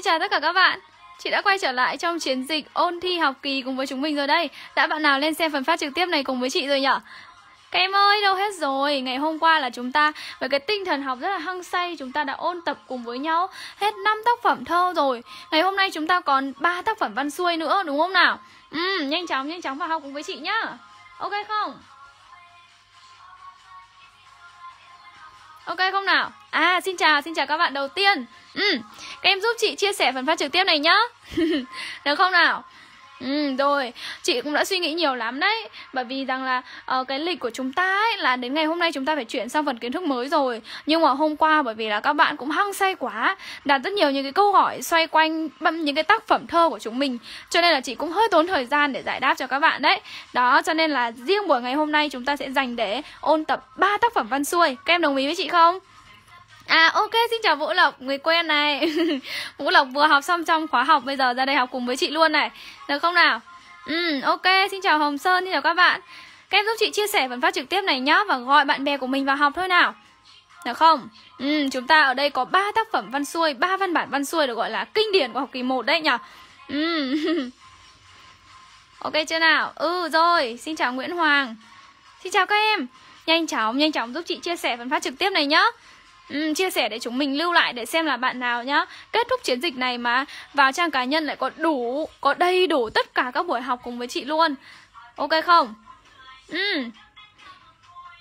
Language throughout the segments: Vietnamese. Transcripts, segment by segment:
Xin chào tất cả các bạn Chị đã quay trở lại trong chiến dịch ôn thi học kỳ cùng với chúng mình rồi đây Đã bạn nào lên xem phần phát trực tiếp này cùng với chị rồi nhở các em ơi, đâu hết rồi? Ngày hôm qua là chúng ta với cái tinh thần học rất là hăng say, chúng ta đã ôn tập cùng với nhau hết 5 tác phẩm thơ rồi. Ngày hôm nay chúng ta còn 3 tác phẩm văn xuôi nữa đúng không nào? Ừ, nhanh chóng nhanh chóng vào học cùng với chị nhá. Ok không? Ok không nào? À xin chào, xin chào các bạn đầu tiên. Ừ, các em giúp chị chia sẻ phần phát trực tiếp này nhá. Được không nào? Ừ, rồi, chị cũng đã suy nghĩ nhiều lắm đấy Bởi vì rằng là uh, cái lịch của chúng ta ấy là đến ngày hôm nay chúng ta phải chuyển sang phần kiến thức mới rồi Nhưng mà hôm qua bởi vì là các bạn cũng hăng say quá Đặt rất nhiều những cái câu hỏi xoay quanh những cái tác phẩm thơ của chúng mình Cho nên là chị cũng hơi tốn thời gian để giải đáp cho các bạn đấy Đó, cho nên là riêng buổi ngày hôm nay chúng ta sẽ dành để ôn tập 3 tác phẩm văn xuôi Các em đồng ý với chị không? À ok, xin chào Vũ Lộc, người quen này Vũ Lộc vừa học xong trong khóa học Bây giờ ra đây học cùng với chị luôn này Được không nào? Ừ, ok, xin chào Hồng Sơn, xin chào các bạn Các em giúp chị chia sẻ phần phát trực tiếp này nhá Và gọi bạn bè của mình vào học thôi nào Được không? Ừ, chúng ta ở đây có 3 tác phẩm văn xuôi, 3 văn bản văn xuôi được gọi là kinh điển của học kỳ 1 đấy nhở Ừ Ok chưa nào? Ừ rồi, xin chào Nguyễn Hoàng Xin chào các em Nhanh chóng, nhanh chóng giúp chị chia sẻ phần phát trực tiếp này nhá um, chia sẻ để chúng mình lưu lại để xem là bạn nào nhá kết thúc chiến dịch này mà vào trang cá nhân lại có đủ có đầy đủ tất cả các buổi học cùng với chị luôn ok không um.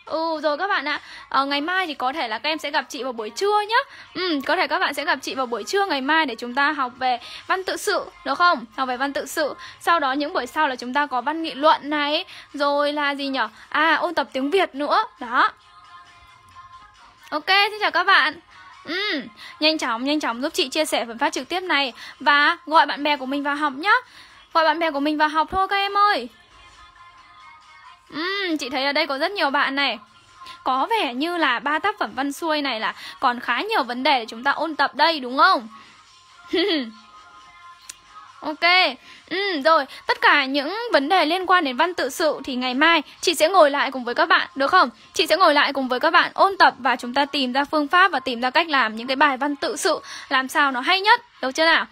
Ừ rồi các bạn ạ à, Ngày mai thì có thể là các em sẽ gặp chị vào buổi trưa nhá ừ, Có thể các bạn sẽ gặp chị vào buổi trưa ngày mai Để chúng ta học về văn tự sự Được không? Học về văn tự sự Sau đó những buổi sau là chúng ta có văn nghị luận này Rồi là gì nhở? À ôn tập tiếng Việt nữa Đó Ok, xin chào các bạn Ừ, nhanh chóng, nhanh chóng giúp chị chia sẻ phần phát trực tiếp này Và gọi bạn bè của mình vào học nhá Gọi bạn bè của mình vào học thôi các em ơi Ừ, chị thấy ở đây có rất nhiều bạn này Có vẻ như là ba tác phẩm văn xuôi này là còn khá nhiều vấn đề để chúng ta ôn tập đây đúng không? Ok, ừ, rồi, tất cả những vấn đề liên quan đến văn tự sự thì ngày mai chị sẽ ngồi lại cùng với các bạn, được không? Chị sẽ ngồi lại cùng với các bạn ôn tập và chúng ta tìm ra phương pháp và tìm ra cách làm những cái bài văn tự sự làm sao nó hay nhất, được chưa nào?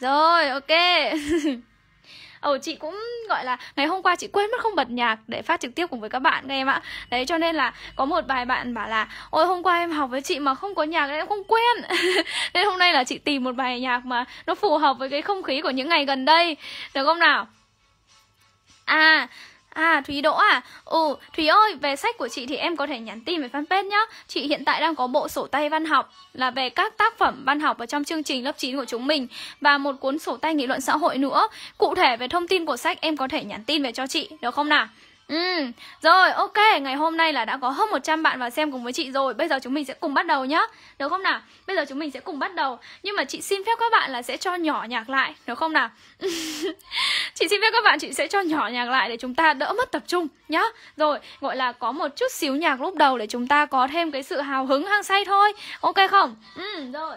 Rồi, ok. ừ chị cũng gọi là ngày hôm qua chị quên mất không bật nhạc để phát trực tiếp cùng với các bạn các em ạ đấy cho nên là có một vài bạn bảo là ôi hôm qua em học với chị mà không có nhạc em không quen nên hôm nay là chị tìm một bài nhạc mà nó phù hợp với cái không khí của những ngày gần đây được không nào à À Thúy Đỗ à Ừ Thúy ơi về sách của chị thì em có thể nhắn tin về fanpage nhá Chị hiện tại đang có bộ sổ tay văn học Là về các tác phẩm văn học ở trong chương trình lớp 9 của chúng mình Và một cuốn sổ tay nghị luận xã hội nữa Cụ thể về thông tin của sách em có thể nhắn tin về cho chị Được không nào Ừ, rồi ok, ngày hôm nay là đã có hơn 100 bạn vào xem cùng với chị rồi Bây giờ chúng mình sẽ cùng bắt đầu nhá Được không nào? Bây giờ chúng mình sẽ cùng bắt đầu Nhưng mà chị xin phép các bạn là sẽ cho nhỏ nhạc lại Được không nào? chị xin phép các bạn chị sẽ cho nhỏ nhạc lại để chúng ta đỡ mất tập trung nhá Rồi, gọi là có một chút xíu nhạc lúc đầu để chúng ta có thêm cái sự hào hứng hăng say thôi Ok không? Ừ, rồi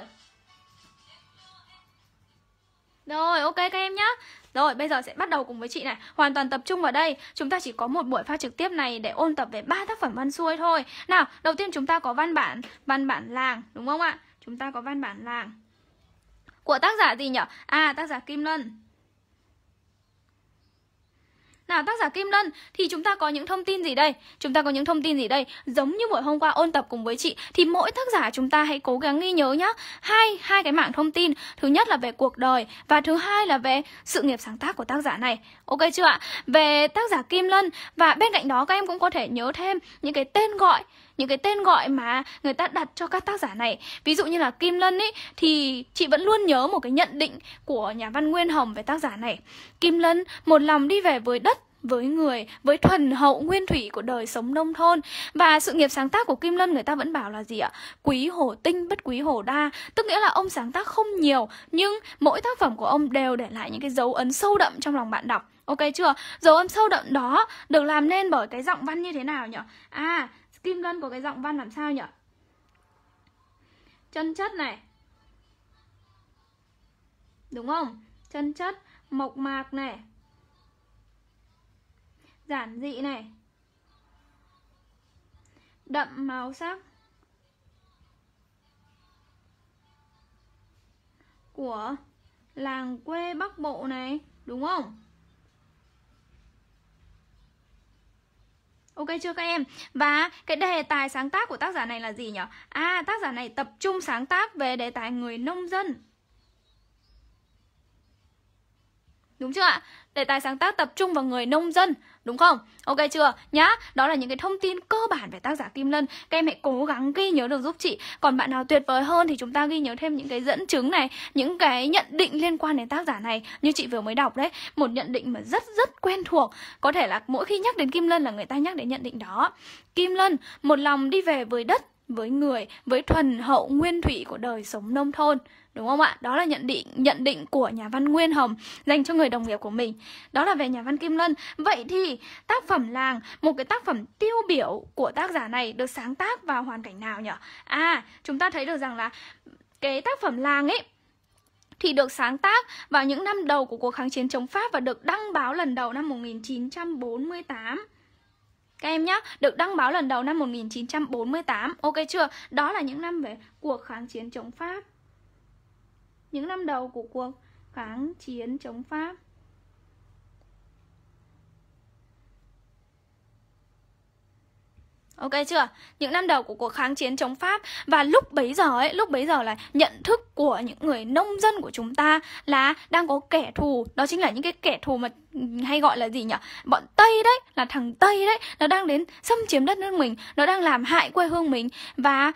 Rồi, ok các em nhá rồi bây giờ sẽ bắt đầu cùng với chị này Hoàn toàn tập trung vào đây Chúng ta chỉ có một buổi pha trực tiếp này để ôn tập về ba tác phẩm văn xuôi thôi Nào đầu tiên chúng ta có văn bản Văn bản làng đúng không ạ Chúng ta có văn bản làng Của tác giả gì nhỉ? À tác giả Kim Lân nào tác giả Kim Lân thì chúng ta có những thông tin gì đây? Chúng ta có những thông tin gì đây? Giống như buổi hôm qua ôn tập cùng với chị thì mỗi tác giả chúng ta hãy cố gắng ghi nhớ nhá. Hai hai cái mảng thông tin, thứ nhất là về cuộc đời và thứ hai là về sự nghiệp sáng tác của tác giả này. Ok chưa ạ? Về tác giả Kim Lân và bên cạnh đó các em cũng có thể nhớ thêm những cái tên gọi những cái tên gọi mà người ta đặt cho các tác giả này ví dụ như là Kim Lân ấy thì chị vẫn luôn nhớ một cái nhận định của nhà văn Nguyên Hồng về tác giả này Kim Lân một lòng đi về với đất với người với thuần hậu nguyên thủy của đời sống nông thôn và sự nghiệp sáng tác của kim lân người ta vẫn bảo là gì ạ quý hổ tinh bất quý hổ đa tức nghĩa là ông sáng tác không nhiều nhưng mỗi tác phẩm của ông đều để lại những cái dấu ấn sâu đậm trong lòng bạn đọc ok chưa dấu ấn sâu đậm đó được làm nên bởi cái giọng văn như thế nào nhở à kim lân có cái giọng văn làm sao nhở chân chất này đúng không chân chất mộc mạc này giản dị này đậm màu sắc của làng quê Bắc Bộ này, đúng không? Ok chưa các em? Và cái đề tài sáng tác của tác giả này là gì nhỉ? À, tác giả này tập trung sáng tác về đề tài người nông dân. Đúng chưa ạ? Đề tài sáng tác tập trung vào người nông dân, đúng không? Ok chưa? Nhá, đó là những cái thông tin cơ bản về tác giả Kim Lân. Các em hãy cố gắng ghi nhớ được giúp chị. Còn bạn nào tuyệt vời hơn thì chúng ta ghi nhớ thêm những cái dẫn chứng này, những cái nhận định liên quan đến tác giả này như chị vừa mới đọc đấy, một nhận định mà rất rất quen thuộc. Có thể là mỗi khi nhắc đến Kim Lân là người ta nhắc đến nhận định đó. Kim Lân một lòng đi về với đất với người với thuần hậu nguyên thủy của đời sống nông thôn đúng không ạ đó là nhận định nhận định của nhà văn nguyên hồng dành cho người đồng nghiệp của mình đó là về nhà văn kim lân vậy thì tác phẩm làng một cái tác phẩm tiêu biểu của tác giả này được sáng tác vào hoàn cảnh nào nhỉ à chúng ta thấy được rằng là cái tác phẩm làng ấy thì được sáng tác vào những năm đầu của cuộc kháng chiến chống Pháp và được đăng báo lần đầu năm 1948. Các em nhé, được đăng báo lần đầu năm 1948 Ok chưa? Đó là những năm về cuộc kháng chiến chống Pháp Những năm đầu của cuộc kháng chiến chống Pháp Ok chưa? Những năm đầu của cuộc kháng chiến chống Pháp và lúc bấy giờ ấy, lúc bấy giờ là nhận thức của những người nông dân của chúng ta là đang có kẻ thù, đó chính là những cái kẻ thù mà hay gọi là gì nhỉ? Bọn Tây đấy, là thằng Tây đấy, nó đang đến xâm chiếm đất nước mình, nó đang làm hại quê hương mình và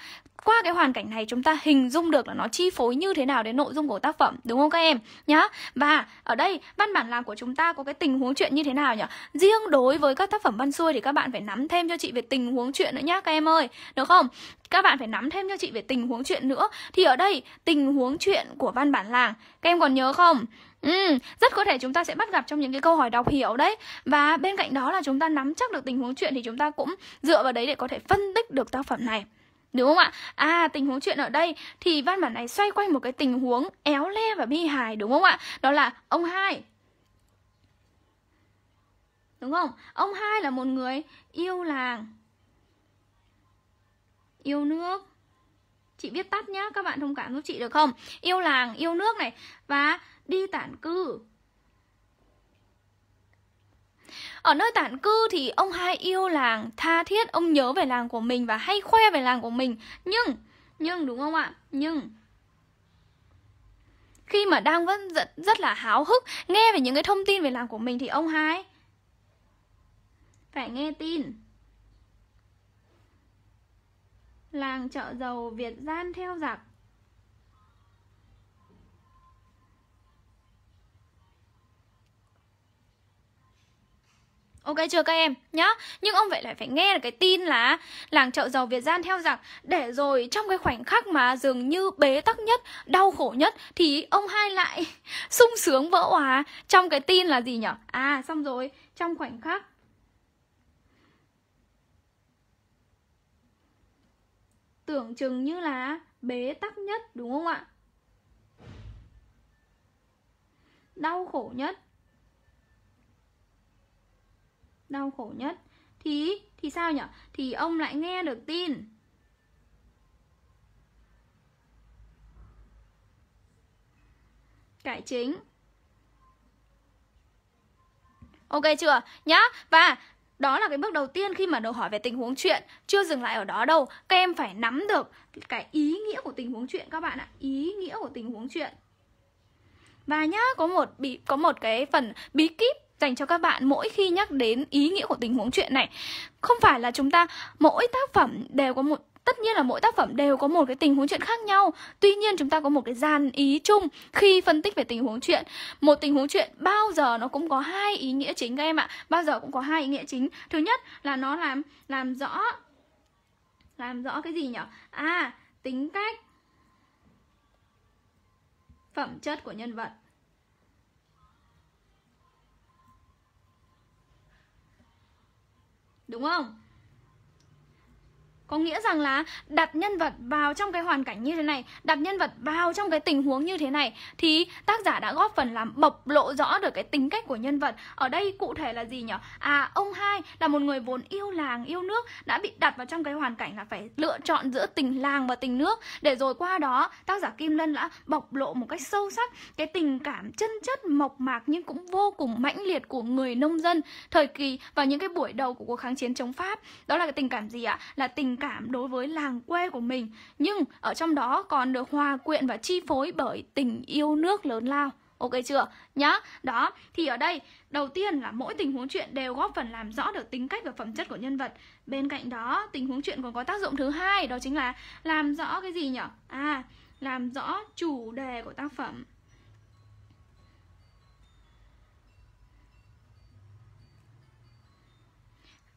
qua cái hoàn cảnh này chúng ta hình dung được là nó chi phối như thế nào đến nội dung của tác phẩm đúng không các em nhá và ở đây văn bản làm của chúng ta có cái tình huống chuyện như thế nào nhỉ riêng đối với các tác phẩm văn xuôi thì các bạn phải nắm thêm cho chị về tình huống chuyện nữa nhá các em ơi được không các bạn phải nắm thêm cho chị về tình huống chuyện nữa thì ở đây tình huống chuyện của văn bản làng các em còn nhớ không Ừ, rất có thể chúng ta sẽ bắt gặp trong những cái câu hỏi đọc hiểu đấy Và bên cạnh đó là chúng ta nắm chắc được tình huống chuyện Thì chúng ta cũng dựa vào đấy để có thể phân tích được tác phẩm này Đúng không ạ? À, tình huống chuyện ở đây thì văn bản này xoay quanh một cái tình huống éo le và bi hài đúng không ạ? Đó là ông hai Đúng không? Ông hai là một người yêu làng Yêu nước Chị viết tắt nhá, các bạn thông cảm giúp chị được không? Yêu làng, yêu nước này Và đi tản cư ở nơi tản cư thì ông hai yêu làng, tha thiết ông nhớ về làng của mình và hay khoe về làng của mình. Nhưng, nhưng đúng không ạ? Nhưng khi mà đang vẫn rất, rất là háo hức nghe về những cái thông tin về làng của mình thì ông hai phải nghe tin làng chợ dầu việt gian theo giặc Ok chưa các em nhá Nhưng ông vậy lại phải nghe là cái tin là Làng chợ giàu Việt Gian theo rằng Để rồi trong cái khoảnh khắc mà dường như bế tắc nhất Đau khổ nhất Thì ông hai lại sung sướng vỡ hòa Trong cái tin là gì nhở À xong rồi Trong khoảnh khắc Tưởng chừng như là bế tắc nhất đúng không ạ Đau khổ nhất đau khổ nhất thì thì sao nhở? thì ông lại nghe được tin cải chính ok chưa nhá và đó là cái bước đầu tiên khi mà đầu hỏi về tình huống chuyện chưa dừng lại ở đó đâu các em phải nắm được cái ý nghĩa của tình huống chuyện các bạn ạ ý nghĩa của tình huống chuyện và nhá có một bị có một cái phần bí kíp dành cho các bạn mỗi khi nhắc đến ý nghĩa của tình huống chuyện này không phải là chúng ta mỗi tác phẩm đều có một tất nhiên là mỗi tác phẩm đều có một cái tình huống chuyện khác nhau tuy nhiên chúng ta có một cái dàn ý chung khi phân tích về tình huống chuyện một tình huống chuyện bao giờ nó cũng có hai ý nghĩa chính các em ạ bao giờ cũng có hai ý nghĩa chính thứ nhất là nó làm làm rõ làm rõ cái gì nhở à tính cách phẩm chất của nhân vật đúng không có nghĩa rằng là đặt nhân vật vào trong cái hoàn cảnh như thế này, đặt nhân vật vào trong cái tình huống như thế này thì tác giả đã góp phần làm bộc lộ rõ được cái tính cách của nhân vật. Ở đây cụ thể là gì nhỉ? À, ông hai là một người vốn yêu làng, yêu nước đã bị đặt vào trong cái hoàn cảnh là phải lựa chọn giữa tình làng và tình nước để rồi qua đó tác giả Kim Lân đã bộc lộ một cách sâu sắc cái tình cảm chân chất mộc mạc nhưng cũng vô cùng mãnh liệt của người nông dân thời kỳ vào những cái buổi đầu của cuộc kháng chiến chống Pháp. Đó là cái tình cảm gì ạ? Là tình cảm đối với làng quê của mình nhưng ở trong đó còn được hòa quyện và chi phối bởi tình yêu nước lớn lao ok chưa nhá đó thì ở đây đầu tiên là mỗi tình huống chuyện đều góp phần làm rõ được tính cách và phẩm chất của nhân vật bên cạnh đó tình huống chuyện còn có tác dụng thứ hai đó chính là làm rõ cái gì nhở à làm rõ chủ đề của tác phẩm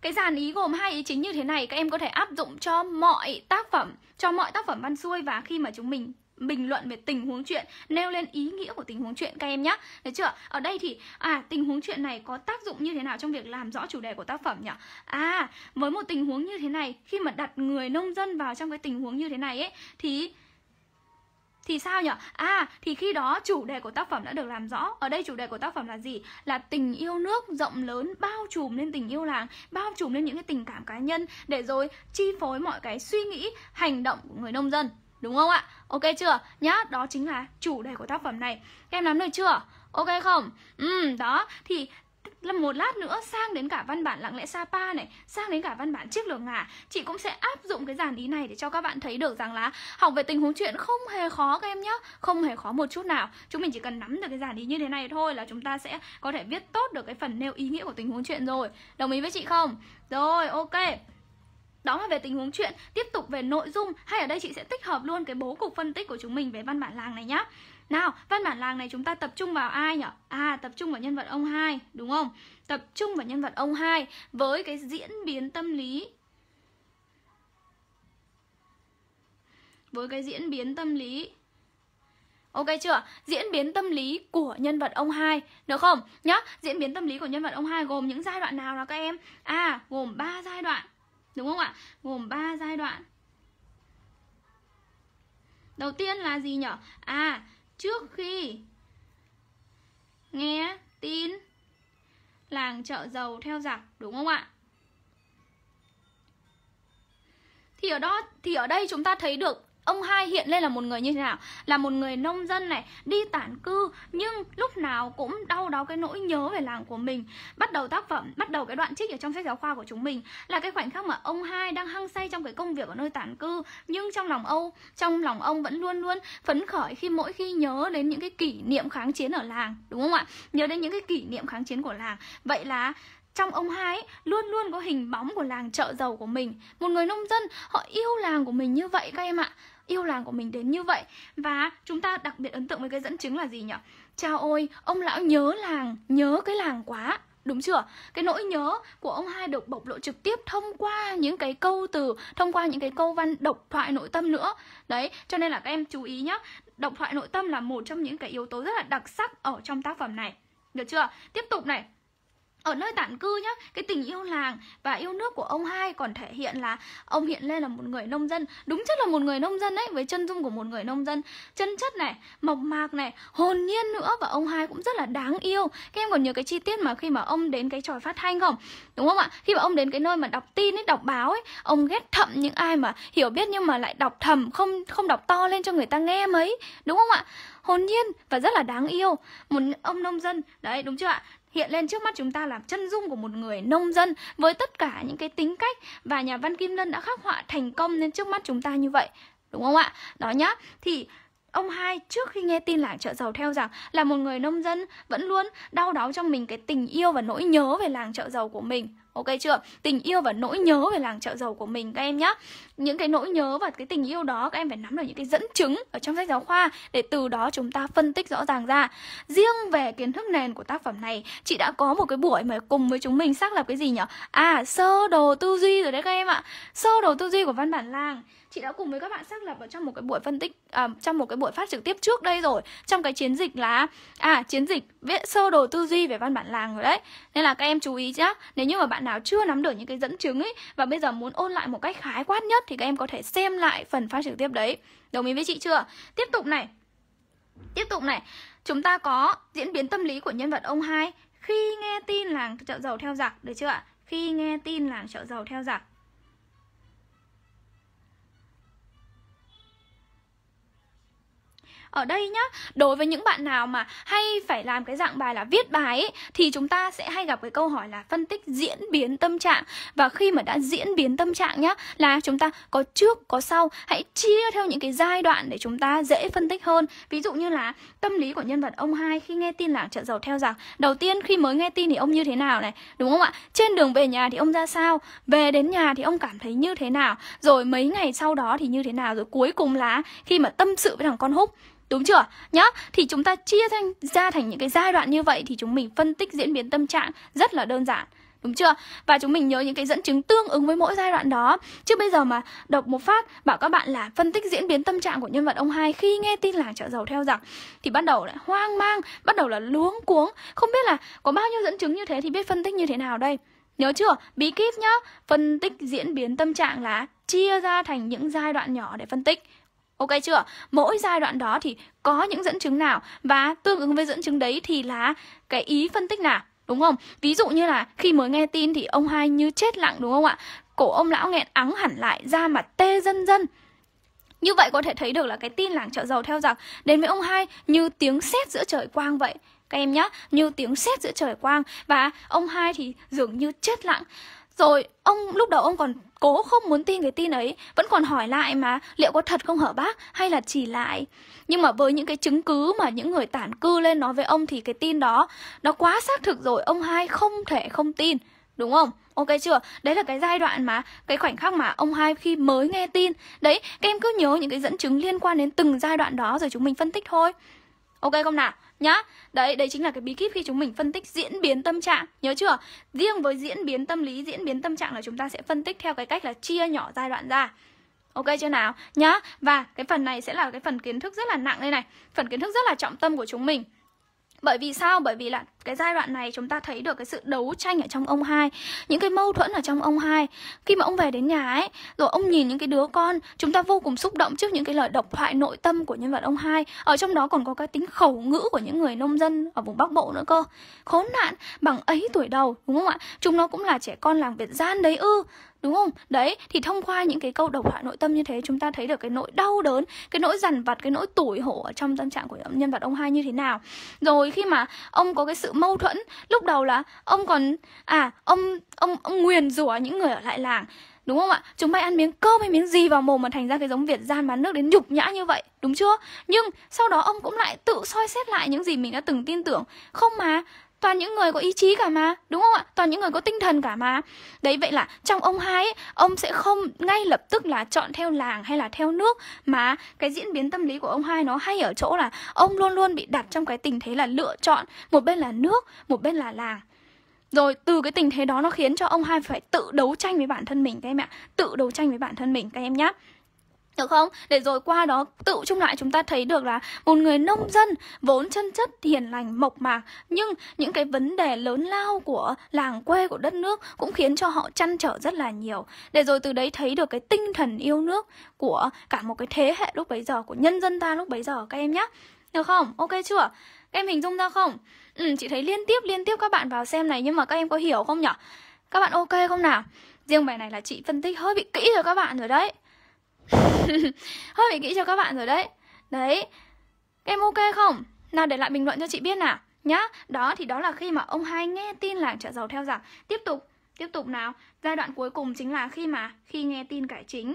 Cái dàn ý gồm hai ý chính như thế này các em có thể áp dụng cho mọi tác phẩm, cho mọi tác phẩm văn xuôi và khi mà chúng mình bình luận về tình huống chuyện nêu lên ý nghĩa của tình huống chuyện các em nhé thấy chưa ở đây thì à tình huống chuyện này có tác dụng như thế nào trong việc làm rõ chủ đề của tác phẩm nhỉ à với một tình huống như thế này khi mà đặt người nông dân vào trong cái tình huống như thế này ấy thì thì sao nhở À, thì khi đó chủ đề của tác phẩm đã được làm rõ. Ở đây chủ đề của tác phẩm là gì? Là tình yêu nước rộng lớn bao trùm lên tình yêu làng, bao trùm lên những cái tình cảm cá nhân để rồi chi phối mọi cái suy nghĩ, hành động của người nông dân. Đúng không ạ? Ok chưa? Nhá, đó chính là chủ đề của tác phẩm này. em nắm được chưa? Ok không? Ừ, đó. Thì là một lát nữa sang đến cả văn bản lặng lẽ Sapa này, sang đến cả văn bản chiếc lửa ngả, chị cũng sẽ áp dụng cái dàn ý này để cho các bạn thấy được rằng là học về tình huống chuyện không hề khó các em nhé, không hề khó một chút nào. Chúng mình chỉ cần nắm được cái dàn ý như thế này thôi là chúng ta sẽ có thể viết tốt được cái phần nêu ý nghĩa của tình huống chuyện rồi. Đồng ý với chị không? Rồi, ok đó là về tình huống chuyện tiếp tục về nội dung hay ở đây chị sẽ tích hợp luôn cái bố cục phân tích của chúng mình về văn bản làng này nhá nào, văn bản làng này chúng ta tập trung vào ai nhỉ? À, tập trung vào nhân vật ông hai, đúng không? Tập trung vào nhân vật ông hai với cái diễn biến tâm lý với cái diễn biến tâm lý Ok chưa? Diễn biến tâm lý của nhân vật ông hai Được không? Nhá, diễn biến tâm lý của nhân vật ông hai gồm những giai đoạn nào nào các em? À, gồm 3 giai đoạn Đúng không ạ? Gồm 3 giai đoạn Đầu tiên là gì nhở? À, trước khi nghe tin làng chợ dầu theo giặc đúng không ạ thì ở đó thì ở đây chúng ta thấy được Ông hai hiện lên là một người như thế nào? Là một người nông dân này, đi tản cư nhưng lúc nào cũng đau đó cái nỗi nhớ về làng của mình. Bắt đầu tác phẩm, bắt đầu cái đoạn trích ở trong sách giáo khoa của chúng mình là cái khoảnh khắc mà ông hai đang hăng say trong cái công việc ở nơi tản cư nhưng trong lòng Âu, trong lòng ông vẫn luôn luôn phấn khởi khi mỗi khi nhớ đến những cái kỷ niệm kháng chiến ở làng, đúng không ạ? Nhớ đến những cái kỷ niệm kháng chiến của làng. Vậy là trong ông hai ấy, luôn luôn có hình bóng của làng chợ giàu của mình một người nông dân họ yêu làng của mình như vậy các em ạ yêu làng của mình đến như vậy và chúng ta đặc biệt ấn tượng với cái dẫn chứng là gì nhỉ chào ôi ông lão nhớ làng nhớ cái làng quá đúng chưa cái nỗi nhớ của ông hai được bộc lộ trực tiếp thông qua những cái câu từ thông qua những cái câu văn độc thoại nội tâm nữa đấy cho nên là các em chú ý nhé độc thoại nội tâm là một trong những cái yếu tố rất là đặc sắc ở trong tác phẩm này được chưa tiếp tục này ở nơi tản cư nhá cái tình yêu làng và yêu nước của ông hai còn thể hiện là ông hiện lên là một người nông dân đúng chất là một người nông dân đấy với chân dung của một người nông dân chân chất này mộc mạc này hồn nhiên nữa và ông hai cũng rất là đáng yêu các em còn nhớ cái chi tiết mà khi mà ông đến cái tròi phát thanh không đúng không ạ khi mà ông đến cái nơi mà đọc tin ấy đọc báo ấy ông ghét thậm những ai mà hiểu biết nhưng mà lại đọc thầm không không đọc to lên cho người ta nghe mấy đúng không ạ hồn nhiên và rất là đáng yêu một ông nông dân đấy đúng chưa ạ hiện lên trước mắt chúng ta là chân dung của một người nông dân với tất cả những cái tính cách và nhà văn Kim Lân đã khắc họa thành công lên trước mắt chúng ta như vậy đúng không ạ đó nhá thì Ông hai trước khi nghe tin làng chợ giàu theo rằng là một người nông dân vẫn luôn đau đáu trong mình cái tình yêu và nỗi nhớ về làng chợ giàu của mình Ok chưa? Tình yêu và nỗi nhớ về làng chợ dầu của mình các em nhá Những cái nỗi nhớ và cái tình yêu đó các em phải nắm được những cái dẫn chứng ở trong sách giáo khoa để từ đó chúng ta phân tích rõ ràng ra. Riêng về kiến thức nền của tác phẩm này, chị đã có một cái buổi mà cùng với chúng mình xác lập cái gì nhở À, sơ đồ tư duy rồi đấy các em ạ. Sơ đồ tư duy của văn bản làng chị đã cùng với các bạn xác lập ở trong một cái buổi phân tích à, trong một cái buổi phát trực tiếp trước đây rồi trong cái chiến dịch là à chiến dịch viết sơ đồ tư duy về văn bản làng rồi đấy nên là các em chú ý nhá nếu như mà bạn bạn nào chưa nắm được những cái dẫn chứng ấy và bây giờ muốn ôn lại một cách khái quát nhất thì các em có thể xem lại phần phát trực tiếp đấy. Đồng ý với chị chưa? Tiếp tục này. Tiếp tục này, chúng ta có diễn biến tâm lý của nhân vật ông hai khi nghe tin làng chợ giàu theo giặc được chưa ạ? Khi nghe tin làng chợ giàu theo giặc ở đây nhá đối với những bạn nào mà hay phải làm cái dạng bài là viết bài ấy, thì chúng ta sẽ hay gặp cái câu hỏi là phân tích diễn biến tâm trạng và khi mà đã diễn biến tâm trạng nhá là chúng ta có trước có sau hãy chia theo những cái giai đoạn để chúng ta dễ phân tích hơn ví dụ như là tâm lý của nhân vật ông hai khi nghe tin làng trận dầu theo giặc đầu tiên khi mới nghe tin thì ông như thế nào này đúng không ạ trên đường về nhà thì ông ra sao về đến nhà thì ông cảm thấy như thế nào rồi mấy ngày sau đó thì như thế nào rồi cuối cùng là khi mà tâm sự với thằng con húc Đúng chưa? Nhá, thì chúng ta chia thành, ra thành những cái giai đoạn như vậy thì chúng mình phân tích diễn biến tâm trạng rất là đơn giản đúng chưa và chúng mình nhớ những cái dẫn chứng tương ứng với mỗi giai đoạn đó chứ bây giờ mà đọc một phát bảo các bạn là phân tích diễn biến tâm trạng của nhân vật ông hai khi nghe tin làng chợ dầu theo giặc thì bắt đầu lại hoang mang bắt đầu là luống cuống không biết là có bao nhiêu dẫn chứng như thế thì biết phân tích như thế nào đây Nhớ chưa? Bí kíp nhá. Phân tích diễn biến tâm trạng là chia ra thành những giai đoạn nhỏ để phân tích. Ok chưa? Mỗi giai đoạn đó thì có những dẫn chứng nào và tương ứng với dẫn chứng đấy thì là cái ý phân tích nào đúng không? Ví dụ như là khi mới nghe tin thì ông hai như chết lặng đúng không ạ? Cổ ông lão nghẹn ắng hẳn lại, ra mặt tê dân dân. Như vậy có thể thấy được là cái tin làng chợ giàu theo giặc đến với ông hai như tiếng sét giữa trời quang vậy. Các em nhá, như tiếng sét giữa trời quang và ông hai thì dường như chết lặng. Rồi ông lúc đầu ông còn cố không muốn tin cái tin ấy Vẫn còn hỏi lại mà liệu có thật không hở bác hay là chỉ lại Nhưng mà với những cái chứng cứ mà những người tản cư lên nói với ông Thì cái tin đó nó quá xác thực rồi ông hai không thể không tin Đúng không? Ok chưa? Đấy là cái giai đoạn mà cái khoảnh khắc mà ông hai khi mới nghe tin. Đấy, các em cứ nhớ những cái dẫn chứng liên quan đến từng giai đoạn đó rồi chúng mình phân tích thôi. Ok không nào? nhá. Đấy, đấy chính là cái bí kíp khi chúng mình phân tích diễn biến tâm trạng, nhớ chưa? Riêng với diễn biến tâm lý, diễn biến tâm trạng là chúng ta sẽ phân tích theo cái cách là chia nhỏ giai đoạn ra. Ok chưa nào? Nhá. Và cái phần này sẽ là cái phần kiến thức rất là nặng đây này. Phần kiến thức rất là trọng tâm của chúng mình. Bởi vì sao? Bởi vì là cái giai đoạn này chúng ta thấy được cái sự đấu tranh ở trong ông hai những cái mâu thuẫn ở trong ông hai khi mà ông về đến nhà ấy rồi ông nhìn những cái đứa con chúng ta vô cùng xúc động trước những cái lời độc thoại nội tâm của nhân vật ông hai ở trong đó còn có cái tính khẩu ngữ của những người nông dân ở vùng bắc bộ nữa cơ khốn nạn bằng ấy tuổi đầu đúng không ạ chúng nó cũng là trẻ con làng việt gian đấy ư đúng không đấy thì thông qua những cái câu độc thoại nội tâm như thế chúng ta thấy được cái nỗi đau đớn cái nỗi dằn vặt cái nỗi tủi hổ ở trong tâm trạng của nhân vật ông hai như thế nào rồi khi mà ông có cái sự mâu thuẫn lúc đầu là ông còn à ông ông ông nguyền rủa những người ở lại làng đúng không ạ chúng mày ăn miếng cơm hay miếng gì vào mồm mà thành ra cái giống việt gian bán nước đến nhục nhã như vậy đúng chưa nhưng sau đó ông cũng lại tự soi xét lại những gì mình đã từng tin tưởng không mà toàn những người có ý chí cả mà đúng không ạ toàn những người có tinh thần cả mà đấy vậy là trong ông hai ấy, ông sẽ không ngay lập tức là chọn theo làng hay là theo nước mà cái diễn biến tâm lý của ông hai nó hay ở chỗ là ông luôn luôn bị đặt trong cái tình thế là lựa chọn một bên là nước một bên là làng rồi từ cái tình thế đó nó khiến cho ông hai phải tự đấu tranh với bản thân mình các em ạ tự đấu tranh với bản thân mình các em nhé được không? Để rồi qua đó tự chung lại chúng ta thấy được là một người nông dân vốn chân chất hiền lành mộc mạc nhưng những cái vấn đề lớn lao của làng quê của đất nước cũng khiến cho họ chăn trở rất là nhiều. Để rồi từ đấy thấy được cái tinh thần yêu nước của cả một cái thế hệ lúc bấy giờ của nhân dân ta lúc bấy giờ các em nhá, Được không? Ok chưa? Các em hình dung ra không? Ừ, chị thấy liên tiếp liên tiếp các bạn vào xem này nhưng mà các em có hiểu không nhở? Các bạn ok không nào? Riêng bài này là chị phân tích hơi bị kỹ rồi các bạn rồi đấy hơi bị kỹ cho các bạn rồi đấy đấy em ok không nào để lại bình luận cho chị biết nào nhá đó thì đó là khi mà ông hai nghe tin làng chợ giàu theo giặc tiếp tục tiếp tục nào giai đoạn cuối cùng chính là khi mà khi nghe tin cải chính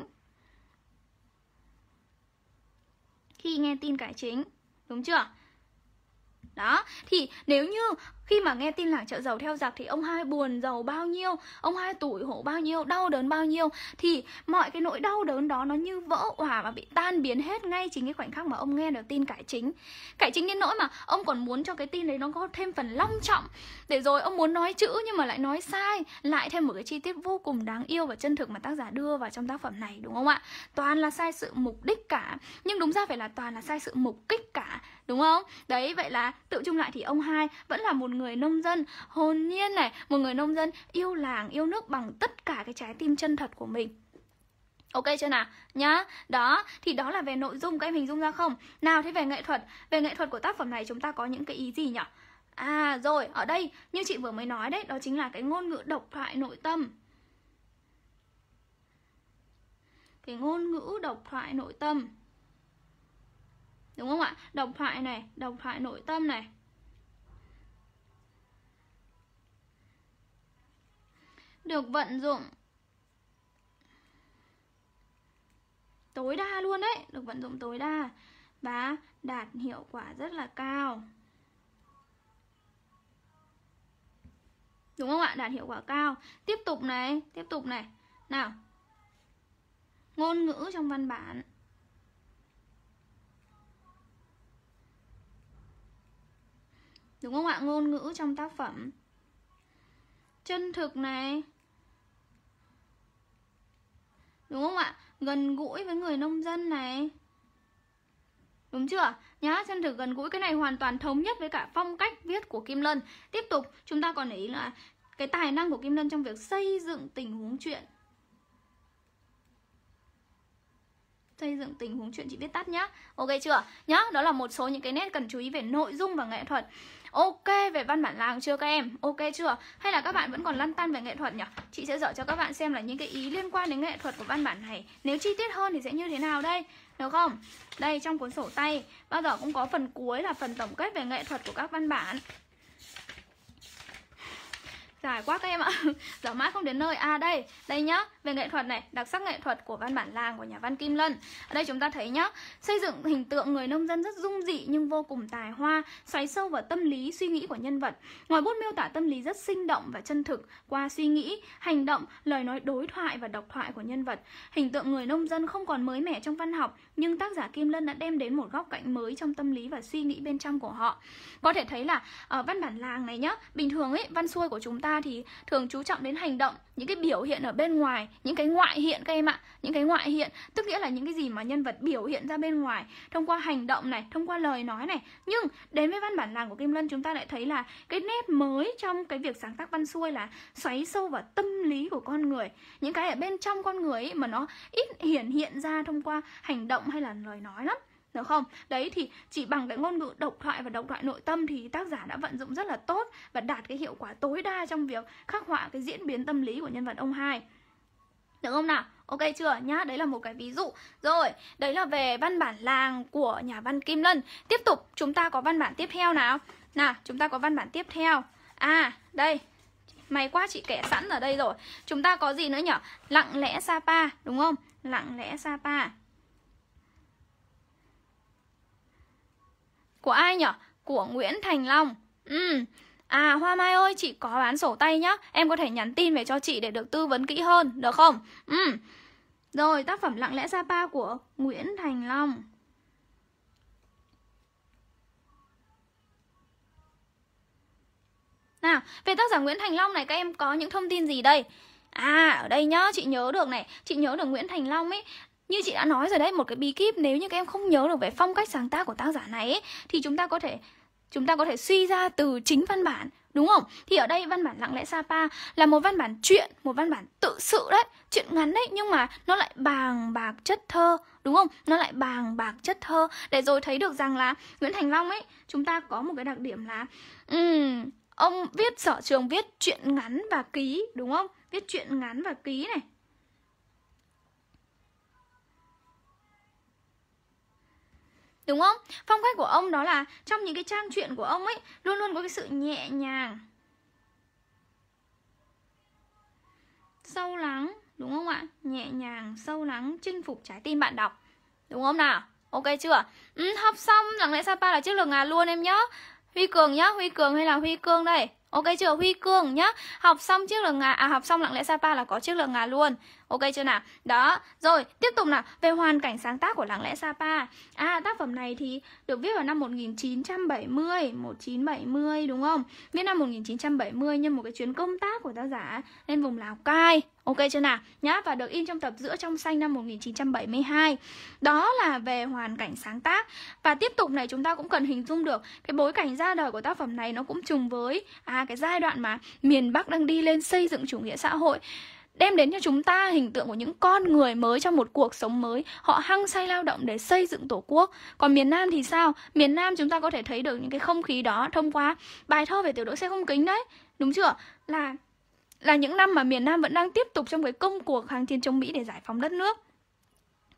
khi nghe tin cải chính đúng chưa đó thì nếu như khi mà nghe tin làng chợ giàu theo giặc thì ông hai buồn giàu bao nhiêu ông hai tủi hổ bao nhiêu đau đớn bao nhiêu thì mọi cái nỗi đau đớn đó nó như vỡ hòa và bị tan biến hết ngay chính cái khoảnh khắc mà ông nghe được tin cải chính cải chính đến nỗi mà ông còn muốn cho cái tin đấy nó có thêm phần long trọng để rồi ông muốn nói chữ nhưng mà lại nói sai lại thêm một cái chi tiết vô cùng đáng yêu và chân thực mà tác giả đưa vào trong tác phẩm này đúng không ạ toàn là sai sự mục đích cả nhưng đúng ra phải là toàn là sai sự mục kích cả đúng không đấy vậy là tự chung lại thì ông hai vẫn là một người nông dân hồn nhiên này một người nông dân yêu làng yêu nước bằng tất cả cái trái tim chân thật của mình Ok chưa nào? Nhá. Đó, thì đó là về nội dung các em hình dung ra không? Nào thế về nghệ thuật, về nghệ thuật của tác phẩm này chúng ta có những cái ý gì nhỉ? À rồi, ở đây như chị vừa mới nói đấy, đó chính là cái ngôn ngữ độc thoại nội tâm. Cái ngôn ngữ độc thoại nội tâm đúng không ạ độc thoại này độc thoại nội tâm này được vận dụng tối đa luôn đấy được vận dụng tối đa và đạt hiệu quả rất là cao đúng không ạ đạt hiệu quả cao tiếp tục này tiếp tục này nào ngôn ngữ trong văn bản đúng không ạ ngôn ngữ trong tác phẩm chân thực này đúng không ạ gần gũi với người nông dân này Đúng chưa? Nhá, chân thực gần gũi cái này hoàn toàn thống nhất với cả phong cách viết của Kim Lân. Tiếp tục, chúng ta còn để ý là cái tài năng của Kim Lân trong việc xây dựng tình huống chuyện xây dựng tình huống chuyện chị viết tắt nhá ok chưa nhá đó là một số những cái nét cần chú ý về nội dung và nghệ thuật ok về văn bản làng chưa các em ok chưa hay là các bạn vẫn còn lăn tăn về nghệ thuật nhỉ chị sẽ dở cho các bạn xem là những cái ý liên quan đến nghệ thuật của văn bản này nếu chi tiết hơn thì sẽ như thế nào đây được không đây trong cuốn sổ tay bao giờ cũng có phần cuối là phần tổng kết về nghệ thuật của các văn bản dài quá các em ạ Giờ mãi không đến nơi À đây, đây nhá Về nghệ thuật này, đặc sắc nghệ thuật của văn bản làng của nhà văn Kim Lân Ở đây chúng ta thấy nhá Xây dựng hình tượng người nông dân rất dung dị nhưng vô cùng tài hoa Xoáy sâu vào tâm lý, suy nghĩ của nhân vật Ngoài bút miêu tả tâm lý rất sinh động và chân thực Qua suy nghĩ, hành động, lời nói đối thoại và độc thoại của nhân vật Hình tượng người nông dân không còn mới mẻ trong văn học Nhưng tác giả Kim Lân đã đem đến một góc cạnh mới trong tâm lý và suy nghĩ bên trong của họ Có thể thấy là ở ờ, văn bản làng này nhá Bình thường ấy, văn xuôi của chúng ta thì thường chú trọng đến hành động những cái biểu hiện ở bên ngoài những cái ngoại hiện các em ạ những cái ngoại hiện tức nghĩa là những cái gì mà nhân vật biểu hiện ra bên ngoài thông qua hành động này thông qua lời nói này nhưng đến với văn bản làng của kim lân chúng ta lại thấy là cái nét mới trong cái việc sáng tác văn xuôi là xoáy sâu vào tâm lý của con người những cái ở bên trong con người ấy mà nó ít hiển hiện ra thông qua hành động hay là lời nói lắm được không đấy thì chỉ bằng cái ngôn ngữ độc thoại và độc thoại nội tâm thì tác giả đã vận dụng rất là tốt và đạt cái hiệu quả tối đa trong việc khắc họa cái diễn biến tâm lý của nhân vật ông hai được không nào ok chưa nhá đấy là một cái ví dụ rồi đấy là về văn bản làng của nhà văn kim lân tiếp tục chúng ta có văn bản tiếp theo nào nào chúng ta có văn bản tiếp theo à đây May quá chị kẻ sẵn ở đây rồi Chúng ta có gì nữa nhở Lặng lẽ Sapa đúng không Lặng lẽ Sapa Của ai nhở? Của Nguyễn Thành Long Ừ À Hoa Mai ơi, chị có bán sổ tay nhá Em có thể nhắn tin về cho chị để được tư vấn kỹ hơn Được không? Ừ Rồi, tác phẩm Lặng lẽ Sapa của Nguyễn Thành Long Nào, về tác giả Nguyễn Thành Long này các em có những thông tin gì đây? À, ở đây nhá, chị nhớ được này Chị nhớ được Nguyễn Thành Long ấy như chị đã nói rồi đấy một cái bí kíp nếu như các em không nhớ được về phong cách sáng tác của tác giả này ấy, thì chúng ta có thể chúng ta có thể suy ra từ chính văn bản đúng không thì ở đây văn bản lặng lẽ sapa là một văn bản chuyện một văn bản tự sự đấy chuyện ngắn đấy nhưng mà nó lại bàng bạc chất thơ đúng không nó lại bàng bạc chất thơ để rồi thấy được rằng là nguyễn thành long ấy chúng ta có một cái đặc điểm là um, ông viết sở trường viết chuyện ngắn và ký đúng không viết chuyện ngắn và ký này Đúng không? Phong cách của ông đó là trong những cái trang truyện của ông ấy luôn luôn có cái sự nhẹ nhàng. Sâu lắng, đúng không ạ? Nhẹ nhàng, sâu lắng chinh phục trái tim bạn đọc. Đúng không nào? Ok chưa? Ừ, học xong lặng lẽ Sapa là chiếc lược ngà luôn em nhớ Huy Cường nhá, Huy Cường hay là Huy Cương đây? Ok chưa Huy Cương nhá. Học xong chiếc lường ngà à học xong lặng lẽ Sapa là có chiếc lường ngà luôn. Ok chưa nào? Đó. Rồi, tiếp tục nào. Về hoàn cảnh sáng tác của lặng lẽ Sapa. À tác phẩm này thì được viết vào năm 1970, 1970 đúng không? Viết năm 1970 nhân một cái chuyến công tác của tác giả lên vùng Lào Cai. Ok chưa nào? Nhá, và được in trong tập giữa trong xanh năm 1972. Đó là về hoàn cảnh sáng tác. Và tiếp tục này chúng ta cũng cần hình dung được cái bối cảnh ra đời của tác phẩm này nó cũng trùng với à cái giai đoạn mà miền Bắc đang đi lên xây dựng chủ nghĩa xã hội đem đến cho chúng ta hình tượng của những con người mới trong một cuộc sống mới họ hăng say lao động để xây dựng tổ quốc còn miền nam thì sao miền nam chúng ta có thể thấy được những cái không khí đó thông qua bài thơ về tiểu đội xe không kính đấy đúng chưa là là những năm mà miền Nam vẫn đang tiếp tục trong cái công cuộc kháng chiến chống Mỹ để giải phóng đất nước.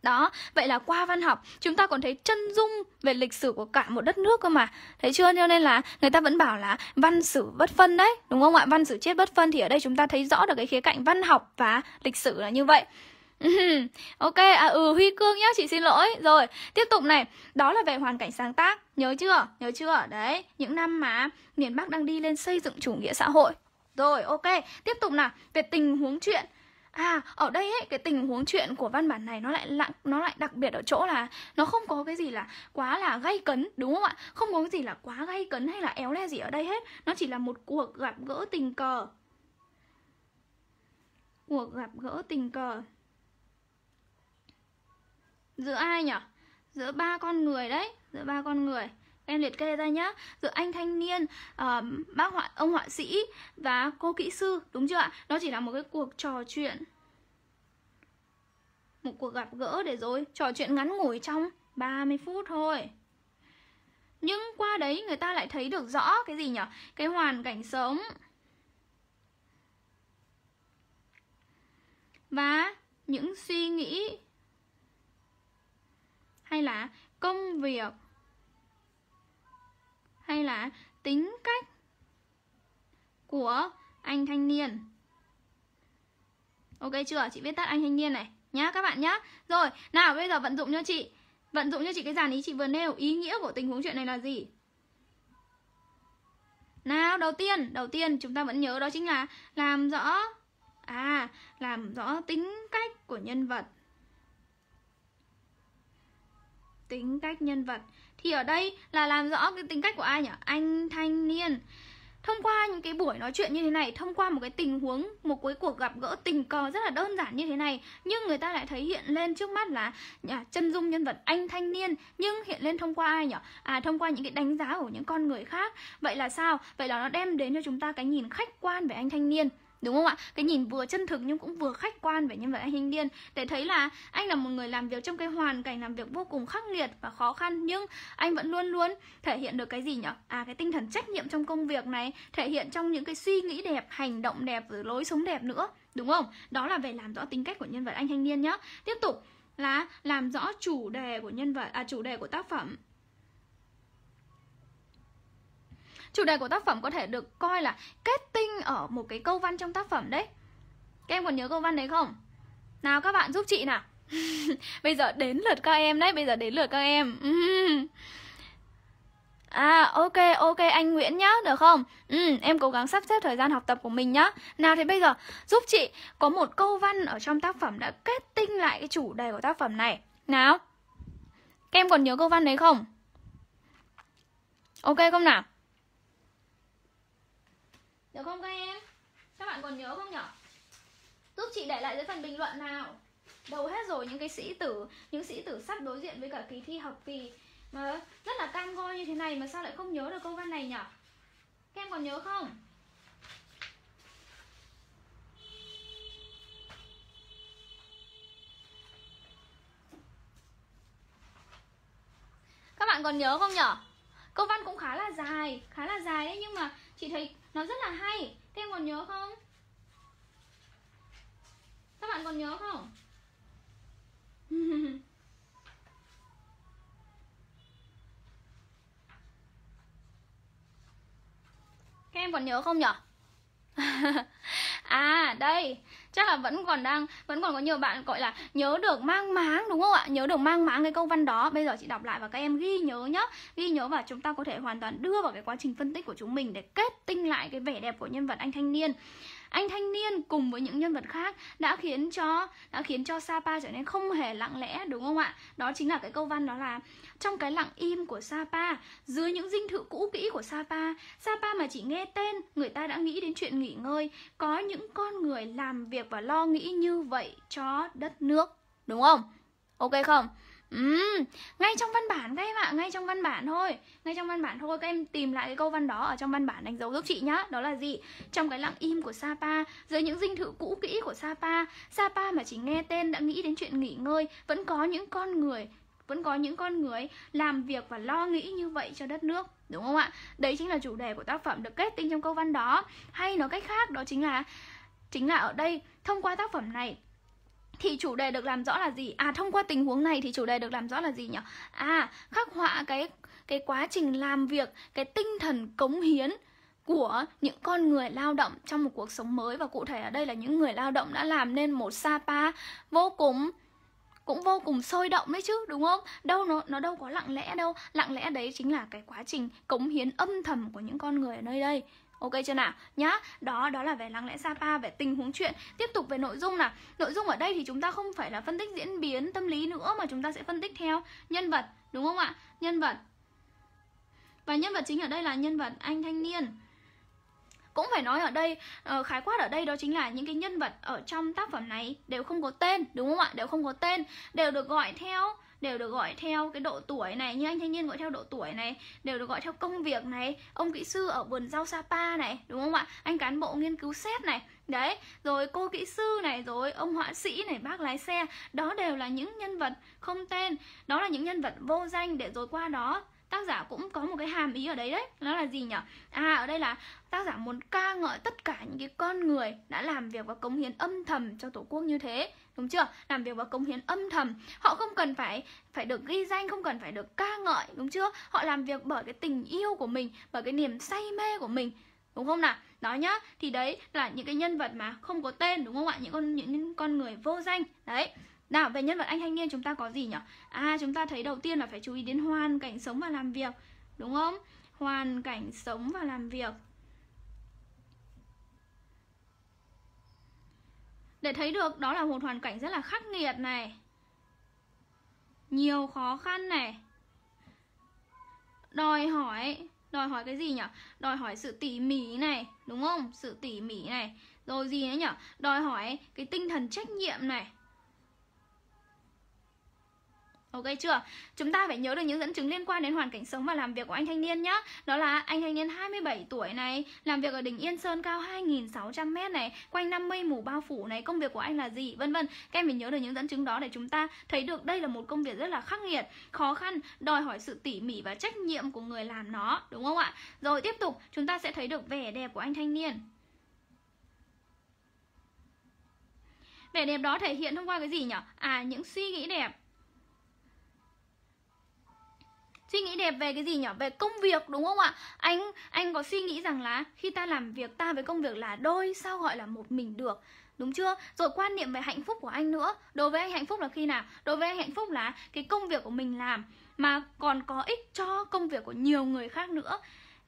Đó, vậy là qua văn học chúng ta còn thấy chân dung về lịch sử của cả một đất nước cơ mà Thấy chưa? Cho nên là người ta vẫn bảo là văn sử bất phân đấy Đúng không ạ? Văn sử chết bất phân thì ở đây chúng ta thấy rõ được cái khía cạnh văn học và lịch sử là như vậy ok, à ừ Huy Cương nhá, chị xin lỗi Rồi, tiếp tục này Đó là về hoàn cảnh sáng tác Nhớ chưa? Nhớ chưa? Đấy, những năm mà miền Bắc đang đi lên xây dựng chủ nghĩa xã hội rồi, ok. Tiếp tục nào, về tình huống chuyện. À, ở đây ấy, cái tình huống chuyện của văn bản này nó lại, lại nó lại đặc biệt ở chỗ là nó không có cái gì là quá là gây cấn đúng không ạ? Không có cái gì là quá gây cấn hay là éo le gì ở đây hết. Nó chỉ là một cuộc gặp gỡ tình cờ. Cuộc gặp gỡ tình cờ. Giữa ai nhỉ? Giữa ba con người đấy, giữa ba con người em liệt kê ra nhá giữa anh thanh niên uh, bác họa ông họa sĩ và cô kỹ sư đúng chưa ạ nó chỉ là một cái cuộc trò chuyện một cuộc gặp gỡ để rồi trò chuyện ngắn ngủi trong 30 phút thôi nhưng qua đấy người ta lại thấy được rõ cái gì nhỉ cái hoàn cảnh sống và những suy nghĩ hay là công việc hay là tính cách của anh thanh niên Ok chưa? Chị viết tắt anh thanh niên này nhá các bạn nhá Rồi, nào bây giờ vận dụng cho chị Vận dụng cho chị cái dàn ý chị vừa nêu Ý nghĩa của tình huống chuyện này là gì? Nào, đầu tiên, đầu tiên chúng ta vẫn nhớ đó chính là làm rõ À, làm rõ tính cách của nhân vật Tính cách nhân vật thì ở đây là làm rõ cái tính cách của ai nhỉ anh thanh niên thông qua những cái buổi nói chuyện như thế này thông qua một cái tình huống một cái cuộc gặp gỡ tình cờ rất là đơn giản như thế này nhưng người ta lại thấy hiện lên trước mắt là à, chân dung nhân vật anh thanh niên nhưng hiện lên thông qua ai nhở à thông qua những cái đánh giá của những con người khác vậy là sao vậy là nó đem đến cho chúng ta cái nhìn khách quan về anh thanh niên Đúng không ạ? Cái nhìn vừa chân thực nhưng cũng vừa khách quan về nhân vật anh Hinh Điên Để thấy là anh là một người làm việc trong cái hoàn cảnh làm việc vô cùng khắc nghiệt và khó khăn Nhưng anh vẫn luôn luôn thể hiện được cái gì nhở À cái tinh thần trách nhiệm trong công việc này Thể hiện trong những cái suy nghĩ đẹp, hành động đẹp, rồi lối sống đẹp nữa Đúng không? Đó là về làm rõ tính cách của nhân vật anh thanh niên nhá Tiếp tục là làm rõ chủ đề của nhân vật à chủ đề của tác phẩm chủ đề của tác phẩm có thể được coi là kết tinh ở một cái câu văn trong tác phẩm đấy các em còn nhớ câu văn đấy không nào các bạn giúp chị nào bây giờ đến lượt các em đấy bây giờ đến lượt các em À ok ok anh Nguyễn nhá, được không? Ừ, em cố gắng sắp xếp thời gian học tập của mình nhá. Nào thì bây giờ giúp chị có một câu văn ở trong tác phẩm đã kết tinh lại cái chủ đề của tác phẩm này. Nào. Các em còn nhớ câu văn đấy không? Ok không nào? Được không các em? Các bạn còn nhớ không nhở? Giúp chị để lại dưới phần bình luận nào Đầu hết rồi những cái sĩ tử Những sĩ tử sắp đối diện với cả kỳ thi học kỳ Mà rất là cam go như thế này Mà sao lại không nhớ được câu văn này nhở? Các em còn nhớ không? Các bạn còn nhớ không nhở? Câu văn cũng khá là dài Khá là dài đấy nhưng mà chị thấy nó rất là hay Các em còn nhớ không? Các bạn còn nhớ không? Các em còn nhớ không nhở? à đây chắc là vẫn còn đang vẫn còn có nhiều bạn gọi là nhớ được mang máng đúng không ạ nhớ được mang máng cái câu văn đó bây giờ chị đọc lại và các em ghi nhớ nhá ghi nhớ và chúng ta có thể hoàn toàn đưa vào cái quá trình phân tích của chúng mình để kết tinh lại cái vẻ đẹp của nhân vật anh thanh niên anh thanh niên cùng với những nhân vật khác đã khiến cho đã khiến cho Sapa trở nên không hề lặng lẽ đúng không ạ? Đó chính là cái câu văn đó là trong cái lặng im của Sapa, dưới những dinh thự cũ kỹ của Sapa, Sapa mà chỉ nghe tên người ta đã nghĩ đến chuyện nghỉ ngơi, có những con người làm việc việc và lo nghĩ như vậy cho đất nước đúng không ok không Ừ, ngay trong văn bản các em ạ, ngay trong văn bản thôi Ngay trong văn bản thôi, các em tìm lại cái câu văn đó ở trong văn bản đánh dấu giúp chị nhá Đó là gì? Trong cái lặng im của Sapa, dưới những dinh thự cũ kỹ của Sapa Sapa mà chỉ nghe tên đã nghĩ đến chuyện nghỉ ngơi Vẫn có những con người, vẫn có những con người làm việc và lo nghĩ như vậy cho đất nước Đúng không ạ? Đấy chính là chủ đề của tác phẩm được kết tinh trong câu văn đó Hay nói cách khác đó chính là Chính là ở đây, thông qua tác phẩm này thì chủ đề được làm rõ là gì? À thông qua tình huống này thì chủ đề được làm rõ là gì nhỉ? À khắc họa cái cái quá trình làm việc, cái tinh thần cống hiến của những con người lao động trong một cuộc sống mới và cụ thể ở đây là những người lao động đã làm nên một Sapa vô cùng cũng vô cùng sôi động đấy chứ đúng không đâu nó nó đâu có lặng lẽ đâu lặng lẽ đấy chính là cái quá trình cống hiến âm thầm của những con người ở nơi đây Ok chưa nào? Nhá, đó đó là về lắng lẽ Sapa, về tình huống chuyện. Tiếp tục về nội dung nào. Nội dung ở đây thì chúng ta không phải là phân tích diễn biến tâm lý nữa mà chúng ta sẽ phân tích theo nhân vật, đúng không ạ? Nhân vật. Và nhân vật chính ở đây là nhân vật anh thanh niên cũng phải nói ở đây uh, khái quát ở đây đó chính là những cái nhân vật ở trong tác phẩm này đều không có tên đúng không ạ đều không có tên đều được gọi theo đều được gọi theo cái độ tuổi này như anh thanh niên gọi theo độ tuổi này đều được gọi theo công việc này ông kỹ sư ở vườn rau sapa này đúng không ạ anh cán bộ nghiên cứu xét này đấy rồi cô kỹ sư này rồi ông họa sĩ này bác lái xe đó đều là những nhân vật không tên đó là những nhân vật vô danh để rồi qua đó tác giả cũng có một cái hàm ý ở đấy đấy nó là gì nhở à ở đây là tác giả muốn ca ngợi tất cả những cái con người đã làm việc và cống hiến âm thầm cho tổ quốc như thế đúng chưa làm việc và cống hiến âm thầm họ không cần phải phải được ghi danh không cần phải được ca ngợi đúng chưa họ làm việc bởi cái tình yêu của mình bởi cái niềm say mê của mình đúng không nào đó nhá thì đấy là những cái nhân vật mà không có tên đúng không ạ những con những con người vô danh đấy nào, về nhân vật anh thanh niên chúng ta có gì nhỉ? À, chúng ta thấy đầu tiên là phải chú ý đến hoàn cảnh sống và làm việc, đúng không? Hoàn cảnh sống và làm việc. Để thấy được đó là một hoàn cảnh rất là khắc nghiệt này. Nhiều khó khăn này. Đòi hỏi, đòi hỏi cái gì nhỉ? Đòi hỏi sự tỉ mỉ này, đúng không? Sự tỉ mỉ này. Rồi gì nữa nhỉ? Đòi hỏi cái tinh thần trách nhiệm này Ok chưa? Chúng ta phải nhớ được những dẫn chứng liên quan đến hoàn cảnh sống và làm việc của anh thanh niên nhá. Đó là anh thanh niên 27 tuổi này, làm việc ở đỉnh Yên Sơn cao 2600 m này, quanh năm mây mù bao phủ này, công việc của anh là gì, vân vân. Các em phải nhớ được những dẫn chứng đó để chúng ta thấy được đây là một công việc rất là khắc nghiệt, khó khăn, đòi hỏi sự tỉ mỉ và trách nhiệm của người làm nó, đúng không ạ? Rồi tiếp tục, chúng ta sẽ thấy được vẻ đẹp của anh thanh niên. Vẻ đẹp đó thể hiện thông qua cái gì nhỉ? À những suy nghĩ đẹp suy nghĩ đẹp về cái gì nhỉ về công việc đúng không ạ anh anh có suy nghĩ rằng là khi ta làm việc ta với công việc là đôi sao gọi là một mình được đúng chưa rồi quan niệm về hạnh phúc của anh nữa đối với anh hạnh phúc là khi nào đối với anh hạnh phúc là cái công việc của mình làm mà còn có ích cho công việc của nhiều người khác nữa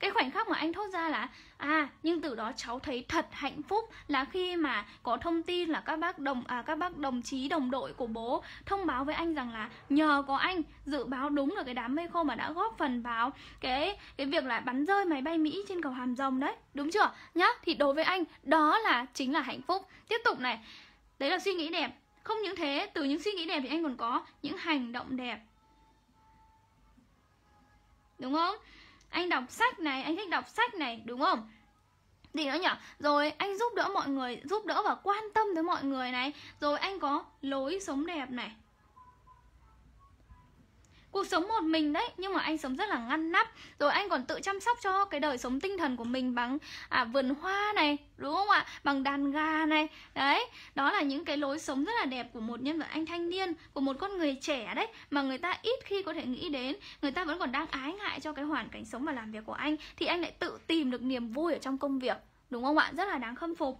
cái khoảnh khắc mà anh thốt ra là à nhưng từ đó cháu thấy thật hạnh phúc là khi mà có thông tin là các bác đồng à, các bác đồng chí đồng đội của bố thông báo với anh rằng là nhờ có anh dự báo đúng là cái đám mây khô mà đã góp phần vào cái cái việc là bắn rơi máy bay Mỹ trên cầu Hàm Rồng đấy đúng chưa nhá thì đối với anh đó là chính là hạnh phúc tiếp tục này đấy là suy nghĩ đẹp không những thế từ những suy nghĩ đẹp thì anh còn có những hành động đẹp đúng không anh đọc sách này anh thích đọc sách này đúng không gì nữa nhỉ rồi anh giúp đỡ mọi người giúp đỡ và quan tâm tới mọi người này rồi anh có lối sống đẹp này cuộc sống một mình đấy nhưng mà anh sống rất là ngăn nắp rồi anh còn tự chăm sóc cho cái đời sống tinh thần của mình bằng à, vườn hoa này đúng không ạ bằng đàn gà này đấy đó là những cái lối sống rất là đẹp của một nhân vật anh thanh niên của một con người trẻ đấy mà người ta ít khi có thể nghĩ đến người ta vẫn còn đang ái ngại cho cái hoàn cảnh sống và làm việc của anh thì anh lại tự tìm được niềm vui ở trong công việc đúng không ạ rất là đáng khâm phục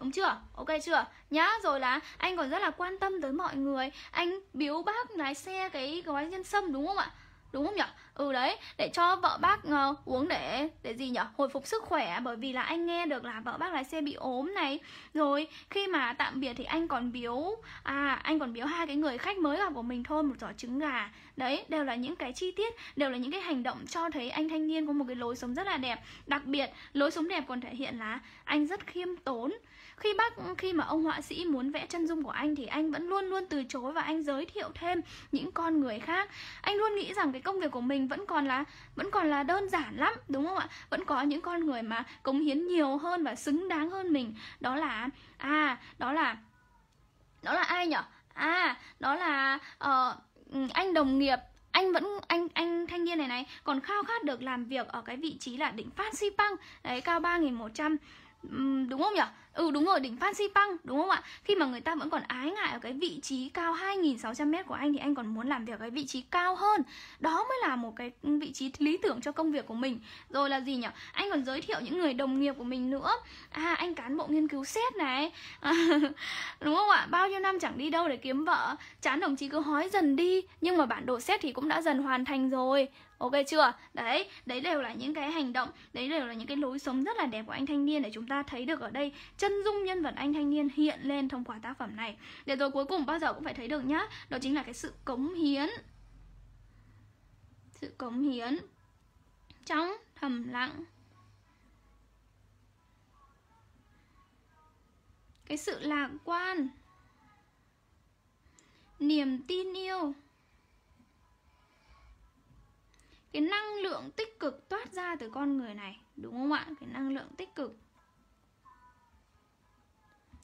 Đúng chưa? Ok chưa? Nhá, rồi là anh còn rất là quan tâm tới mọi người Anh biếu bác lái xe cái gói nhân sâm đúng không ạ? Đúng không nhở? Ừ đấy, để cho vợ bác uh, uống để để gì nhở? Hồi phục sức khỏe bởi vì là anh nghe được là vợ bác lái xe bị ốm này. Rồi khi mà tạm biệt thì anh còn biếu à anh còn biếu hai cái người khách mới gặp của mình thôi một giỏ trứng gà. Đấy, đều là những cái chi tiết, đều là những cái hành động cho thấy anh thanh niên có một cái lối sống rất là đẹp. Đặc biệt, lối sống đẹp còn thể hiện là anh rất khiêm tốn khi bác khi mà ông họa sĩ muốn vẽ chân dung của anh thì anh vẫn luôn luôn từ chối và anh giới thiệu thêm những con người khác anh luôn nghĩ rằng cái công việc của mình vẫn còn là vẫn còn là đơn giản lắm đúng không ạ vẫn có những con người mà cống hiến nhiều hơn và xứng đáng hơn mình đó là à đó là đó là ai nhở à đó là uh, anh đồng nghiệp anh vẫn anh anh thanh niên này này còn khao khát được làm việc ở cái vị trí là định phát Phan Xipang đấy cao ba nghìn một trăm đúng không nhỉ? Ừ đúng rồi, đỉnh Phan Xipang đúng không ạ? Khi mà người ta vẫn còn ái ngại ở cái vị trí cao 2600m của anh thì anh còn muốn làm việc ở cái vị trí cao hơn. Đó mới là một cái ừ, vị trí lý tưởng cho công việc của mình. Rồi là gì nhỉ? Anh còn giới thiệu những người đồng nghiệp của mình nữa. À anh cán bộ nghiên cứu xét này. đúng không ạ? Bao nhiêu năm chẳng đi đâu để kiếm vợ, chán đồng chí cứ hói dần đi, nhưng mà bản đồ xét thì cũng đã dần hoàn thành rồi ok chưa đấy đấy đều là những cái hành động đấy đều là những cái lối sống rất là đẹp của anh thanh niên để chúng ta thấy được ở đây chân dung nhân vật anh thanh niên hiện lên thông qua tác phẩm này để rồi cuối cùng bao giờ cũng phải thấy được nhá đó chính là cái sự cống hiến sự cống hiến trong thầm lặng cái sự lạc quan niềm tin yêu cái năng lượng tích cực toát ra từ con người này đúng không ạ cái năng lượng tích cực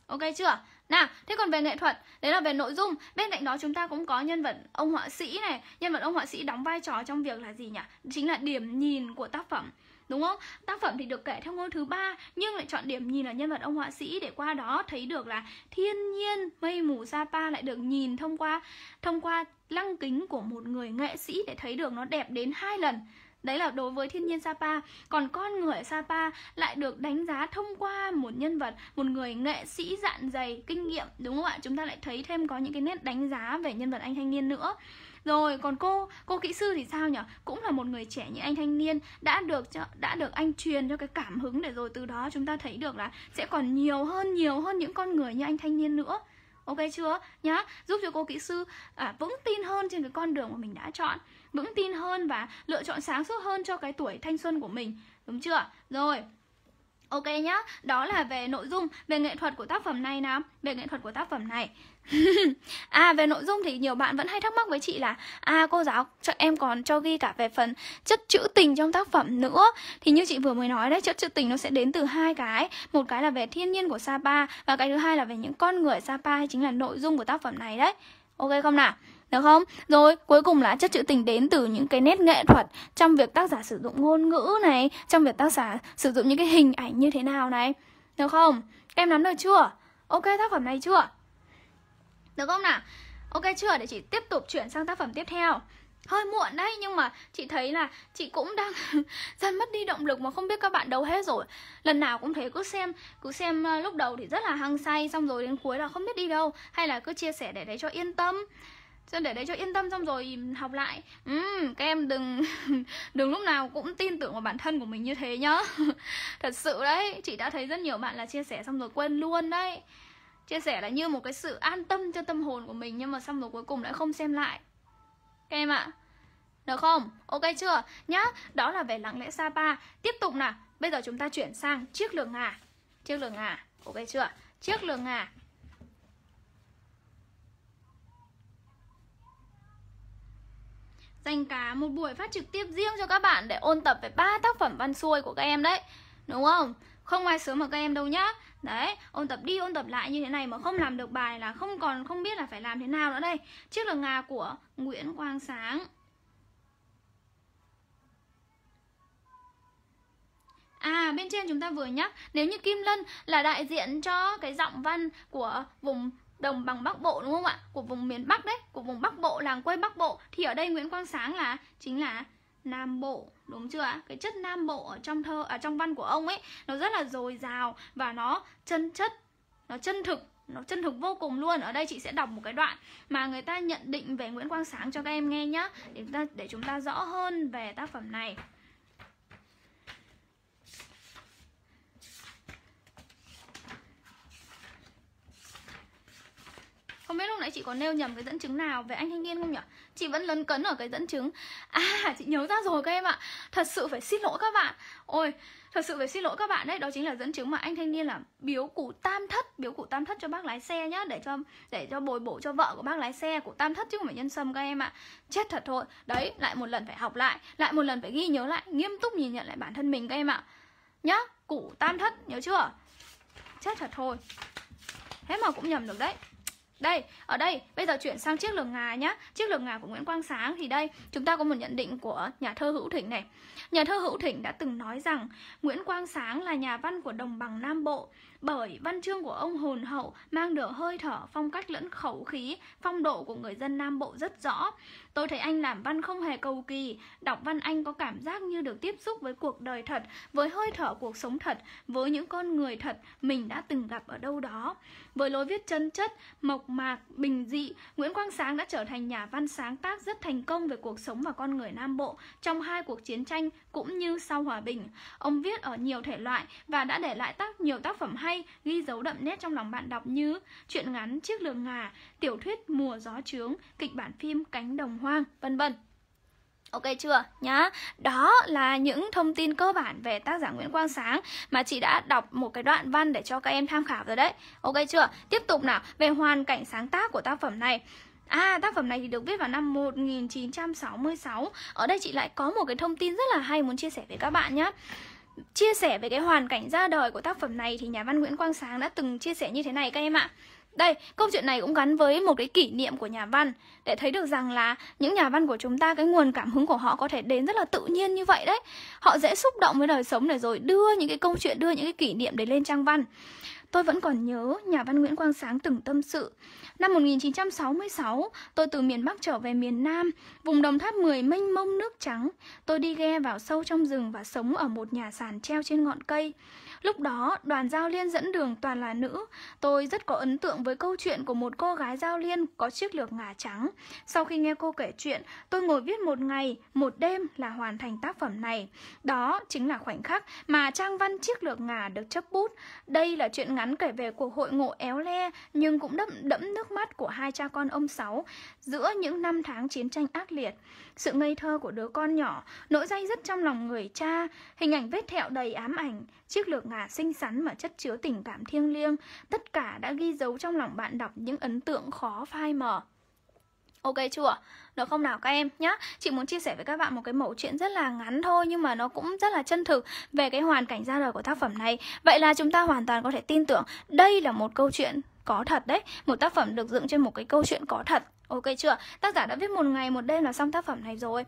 ok chưa nào thế còn về nghệ thuật đấy là về nội dung bên cạnh đó chúng ta cũng có nhân vật ông họa sĩ này nhân vật ông họa sĩ đóng vai trò trong việc là gì nhỉ chính là điểm nhìn của tác phẩm đúng không tác phẩm thì được kể theo ngôi thứ ba nhưng lại chọn điểm nhìn ở nhân vật ông họa sĩ để qua đó thấy được là thiên nhiên mây mù sapa lại được nhìn thông qua thông qua lăng kính của một người nghệ sĩ để thấy được nó đẹp đến hai lần Đấy là đối với thiên nhiên Sapa Còn con người Sapa lại được đánh giá thông qua một nhân vật Một người nghệ sĩ dạn dày, kinh nghiệm Đúng không ạ? Chúng ta lại thấy thêm có những cái nét đánh giá về nhân vật anh thanh niên nữa rồi còn cô cô kỹ sư thì sao nhỉ cũng là một người trẻ như anh thanh niên đã được cho, đã được anh truyền cho cái cảm hứng để rồi từ đó chúng ta thấy được là sẽ còn nhiều hơn nhiều hơn những con người như anh thanh niên nữa ok chưa nhá giúp cho cô kỹ sư à, vững tin hơn trên cái con đường mà mình đã chọn vững tin hơn và lựa chọn sáng suốt hơn cho cái tuổi thanh xuân của mình đúng chưa rồi Ok nhá, đó là về nội dung, về nghệ thuật của tác phẩm này nào Về nghệ thuật của tác phẩm này À về nội dung thì nhiều bạn vẫn hay thắc mắc với chị là À cô giáo, chắc em còn cho ghi cả về phần chất trữ tình trong tác phẩm nữa Thì như chị vừa mới nói đấy, chất trữ tình nó sẽ đến từ hai cái Một cái là về thiên nhiên của Sapa Và cái thứ hai là về những con người Sapa chính là nội dung của tác phẩm này đấy Ok không nào? được không rồi cuối cùng là chất trữ tình đến từ những cái nét nghệ thuật trong việc tác giả sử dụng ngôn ngữ này trong việc tác giả sử dụng những cái hình ảnh như thế nào này được không em nắm được chưa ok tác phẩm này chưa được không nào ok chưa để chị tiếp tục chuyển sang tác phẩm tiếp theo hơi muộn đấy nhưng mà chị thấy là chị cũng đang dần mất đi động lực mà không biết các bạn đâu hết rồi lần nào cũng thế cứ xem cứ xem ờ, lúc đầu thì rất là hăng say xong rồi đến cuối là không biết đi đâu hay là cứ chia sẻ để đấy cho yên tâm sơn để đấy cho yên tâm xong rồi học lại ừ, các em đừng đừng lúc nào cũng tin tưởng vào bản thân của mình như thế nhá thật sự đấy chị đã thấy rất nhiều bạn là chia sẻ xong rồi quên luôn đấy chia sẻ là như một cái sự an tâm cho tâm hồn của mình nhưng mà xong rồi cuối cùng lại không xem lại các em ạ à, được không ok chưa nhá đó là về lặng lẽ sapa tiếp tục nào bây giờ chúng ta chuyển sang chiếc lường ngà chiếc lường ngà ok chưa chiếc lường ngà dành cả một buổi phát trực tiếp riêng cho các bạn để ôn tập về ba tác phẩm văn xuôi của các em đấy đúng không không ai sớm mà các em đâu nhá đấy ôn tập đi ôn tập lại như thế này mà không làm được bài là không còn không biết là phải làm thế nào nữa đây chiếc lồng ngà của nguyễn quang sáng À bên trên chúng ta vừa nhắc Nếu như Kim Lân là đại diện cho cái giọng văn của vùng đồng bằng Bắc Bộ đúng không ạ? Của vùng miền Bắc đấy, của vùng Bắc Bộ, làng quê Bắc Bộ thì ở đây Nguyễn Quang Sáng là chính là Nam Bộ đúng chưa ạ? Cái chất Nam Bộ ở trong thơ ở à, trong văn của ông ấy nó rất là dồi dào và nó chân chất, nó chân thực nó chân thực vô cùng luôn ở đây chị sẽ đọc một cái đoạn mà người ta nhận định về Nguyễn Quang Sáng cho các em nghe nhá để chúng ta để chúng ta rõ hơn về tác phẩm này Không biết lúc nãy chị có nêu nhầm cái dẫn chứng nào về anh thanh niên không nhỉ? Chị vẫn lấn cấn ở cái dẫn chứng À chị nhớ ra rồi các em ạ Thật sự phải xin lỗi các bạn Ôi thật sự phải xin lỗi các bạn đấy Đó chính là dẫn chứng mà anh thanh niên là biếu cụ tam thất Biếu cụ tam thất cho bác lái xe nhá Để cho để cho bồi bổ cho vợ của bác lái xe Cụ tam thất chứ không phải nhân sâm các em ạ Chết thật thôi Đấy lại một lần phải học lại Lại một lần phải ghi nhớ lại Nghiêm túc nhìn nhận lại bản thân mình các em ạ Nhá cụ tam thất nhớ chưa Chết thật thôi Thế mà cũng nhầm được đấy đây, ở đây bây giờ chuyển sang chiếc lược ngà nhá. Chiếc lược ngà của Nguyễn Quang Sáng thì đây, chúng ta có một nhận định của nhà thơ Hữu Thịnh này. Nhà thơ Hữu Thịnh đã từng nói rằng Nguyễn Quang Sáng là nhà văn của đồng bằng Nam Bộ bởi văn chương của ông hồn hậu mang được hơi thở phong cách lẫn khẩu khí phong độ của người dân nam bộ rất rõ tôi thấy anh làm văn không hề cầu kỳ đọc văn anh có cảm giác như được tiếp xúc với cuộc đời thật với hơi thở cuộc sống thật với những con người thật mình đã từng gặp ở đâu đó với lối viết chân chất mộc mạc bình dị nguyễn quang sáng đã trở thành nhà văn sáng tác rất thành công về cuộc sống và con người nam bộ trong hai cuộc chiến tranh cũng như sau hòa bình ông viết ở nhiều thể loại và đã để lại tác nhiều tác phẩm hay hay ghi dấu đậm nét trong lòng bạn đọc như truyện ngắn Chiếc lường ngà, tiểu thuyết Mùa gió trướng, kịch bản phim Cánh đồng hoang, vân vân. Ok chưa nhá? Đó là những thông tin cơ bản về tác giả Nguyễn Quang Sáng mà chị đã đọc một cái đoạn văn để cho các em tham khảo rồi đấy. Ok chưa? Tiếp tục nào, về hoàn cảnh sáng tác của tác phẩm này. À, tác phẩm này thì được viết vào năm 1966. Ở đây chị lại có một cái thông tin rất là hay muốn chia sẻ với các bạn nhé chia sẻ về cái hoàn cảnh ra đời của tác phẩm này thì nhà văn Nguyễn Quang Sáng đã từng chia sẻ như thế này các em ạ. Đây, câu chuyện này cũng gắn với một cái kỷ niệm của nhà văn để thấy được rằng là những nhà văn của chúng ta cái nguồn cảm hứng của họ có thể đến rất là tự nhiên như vậy đấy. Họ dễ xúc động với đời sống để rồi đưa những cái câu chuyện, đưa những cái kỷ niệm đấy lên trang văn. Tôi vẫn còn nhớ nhà văn Nguyễn Quang Sáng từng tâm sự. Năm 1966, tôi từ miền Bắc trở về miền Nam, vùng Đồng Tháp 10 mênh mông nước trắng. Tôi đi ghe vào sâu trong rừng và sống ở một nhà sàn treo trên ngọn cây. Lúc đó, đoàn giao liên dẫn đường toàn là nữ. Tôi rất có ấn tượng với câu chuyện của một cô gái giao liên có chiếc lược ngà trắng. Sau khi nghe cô kể chuyện, tôi ngồi viết một ngày, một đêm là hoàn thành tác phẩm này. Đó chính là khoảnh khắc mà trang văn chiếc lược ngà được chấp bút. Đây là chuyện ngắn kể về cuộc hội ngộ éo le nhưng cũng đẫm đẫm nước mắt của hai cha con ông Sáu giữa những năm tháng chiến tranh ác liệt sự ngây thơ của đứa con nhỏ, nỗi day dứt trong lòng người cha, hình ảnh vết thẹo đầy ám ảnh, chiếc lược ngà xinh xắn mà chất chứa tình cảm thiêng liêng, tất cả đã ghi dấu trong lòng bạn đọc những ấn tượng khó phai mờ. Ok chưa? Nó không nào các em nhá? Chị muốn chia sẻ với các bạn một cái mẫu chuyện rất là ngắn thôi nhưng mà nó cũng rất là chân thực về cái hoàn cảnh ra đời của tác phẩm này. Vậy là chúng ta hoàn toàn có thể tin tưởng đây là một câu chuyện có thật đấy, một tác phẩm được dựng trên một cái câu chuyện có thật ok chưa tác giả đã viết một ngày một đêm là xong tác phẩm này rồi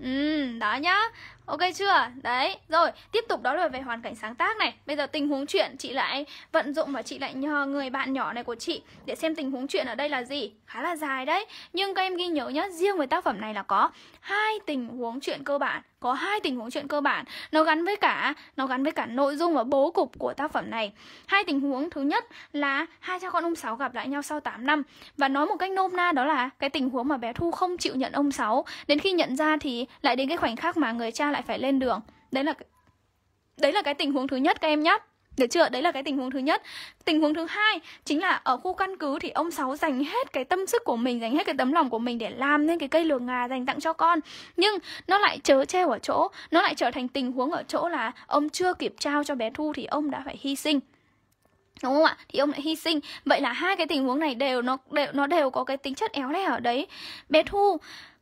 ừ đó nhá Ok chưa? Đấy, rồi, tiếp tục đó là về hoàn cảnh sáng tác này Bây giờ tình huống chuyện chị lại vận dụng và chị lại nhờ người bạn nhỏ này của chị Để xem tình huống chuyện ở đây là gì Khá là dài đấy Nhưng các em ghi nhớ nhé, riêng với tác phẩm này là có hai tình huống chuyện cơ bản Có hai tình huống chuyện cơ bản Nó gắn với cả nó gắn với cả nội dung và bố cục của tác phẩm này Hai tình huống thứ nhất là hai cha con ông Sáu gặp lại nhau sau 8 năm Và nói một cách nôm na đó là cái tình huống mà bé Thu không chịu nhận ông Sáu Đến khi nhận ra thì lại đến cái khoảnh khắc mà người cha lại phải lên đường đấy là đấy là cái tình huống thứ nhất các em nhé được chưa? Đấy là cái tình huống thứ nhất. Tình huống thứ hai chính là ở khu căn cứ thì ông Sáu dành hết cái tâm sức của mình, dành hết cái tấm lòng của mình để làm nên cái cây lược ngà dành tặng cho con. Nhưng nó lại chớ treo ở chỗ, nó lại trở thành tình huống ở chỗ là ông chưa kịp trao cho bé Thu thì ông đã phải hy sinh đúng không ạ thì ông lại hy sinh vậy là hai cái tình huống này đều nó đều nó đều có cái tính chất éo le ở đấy bé thu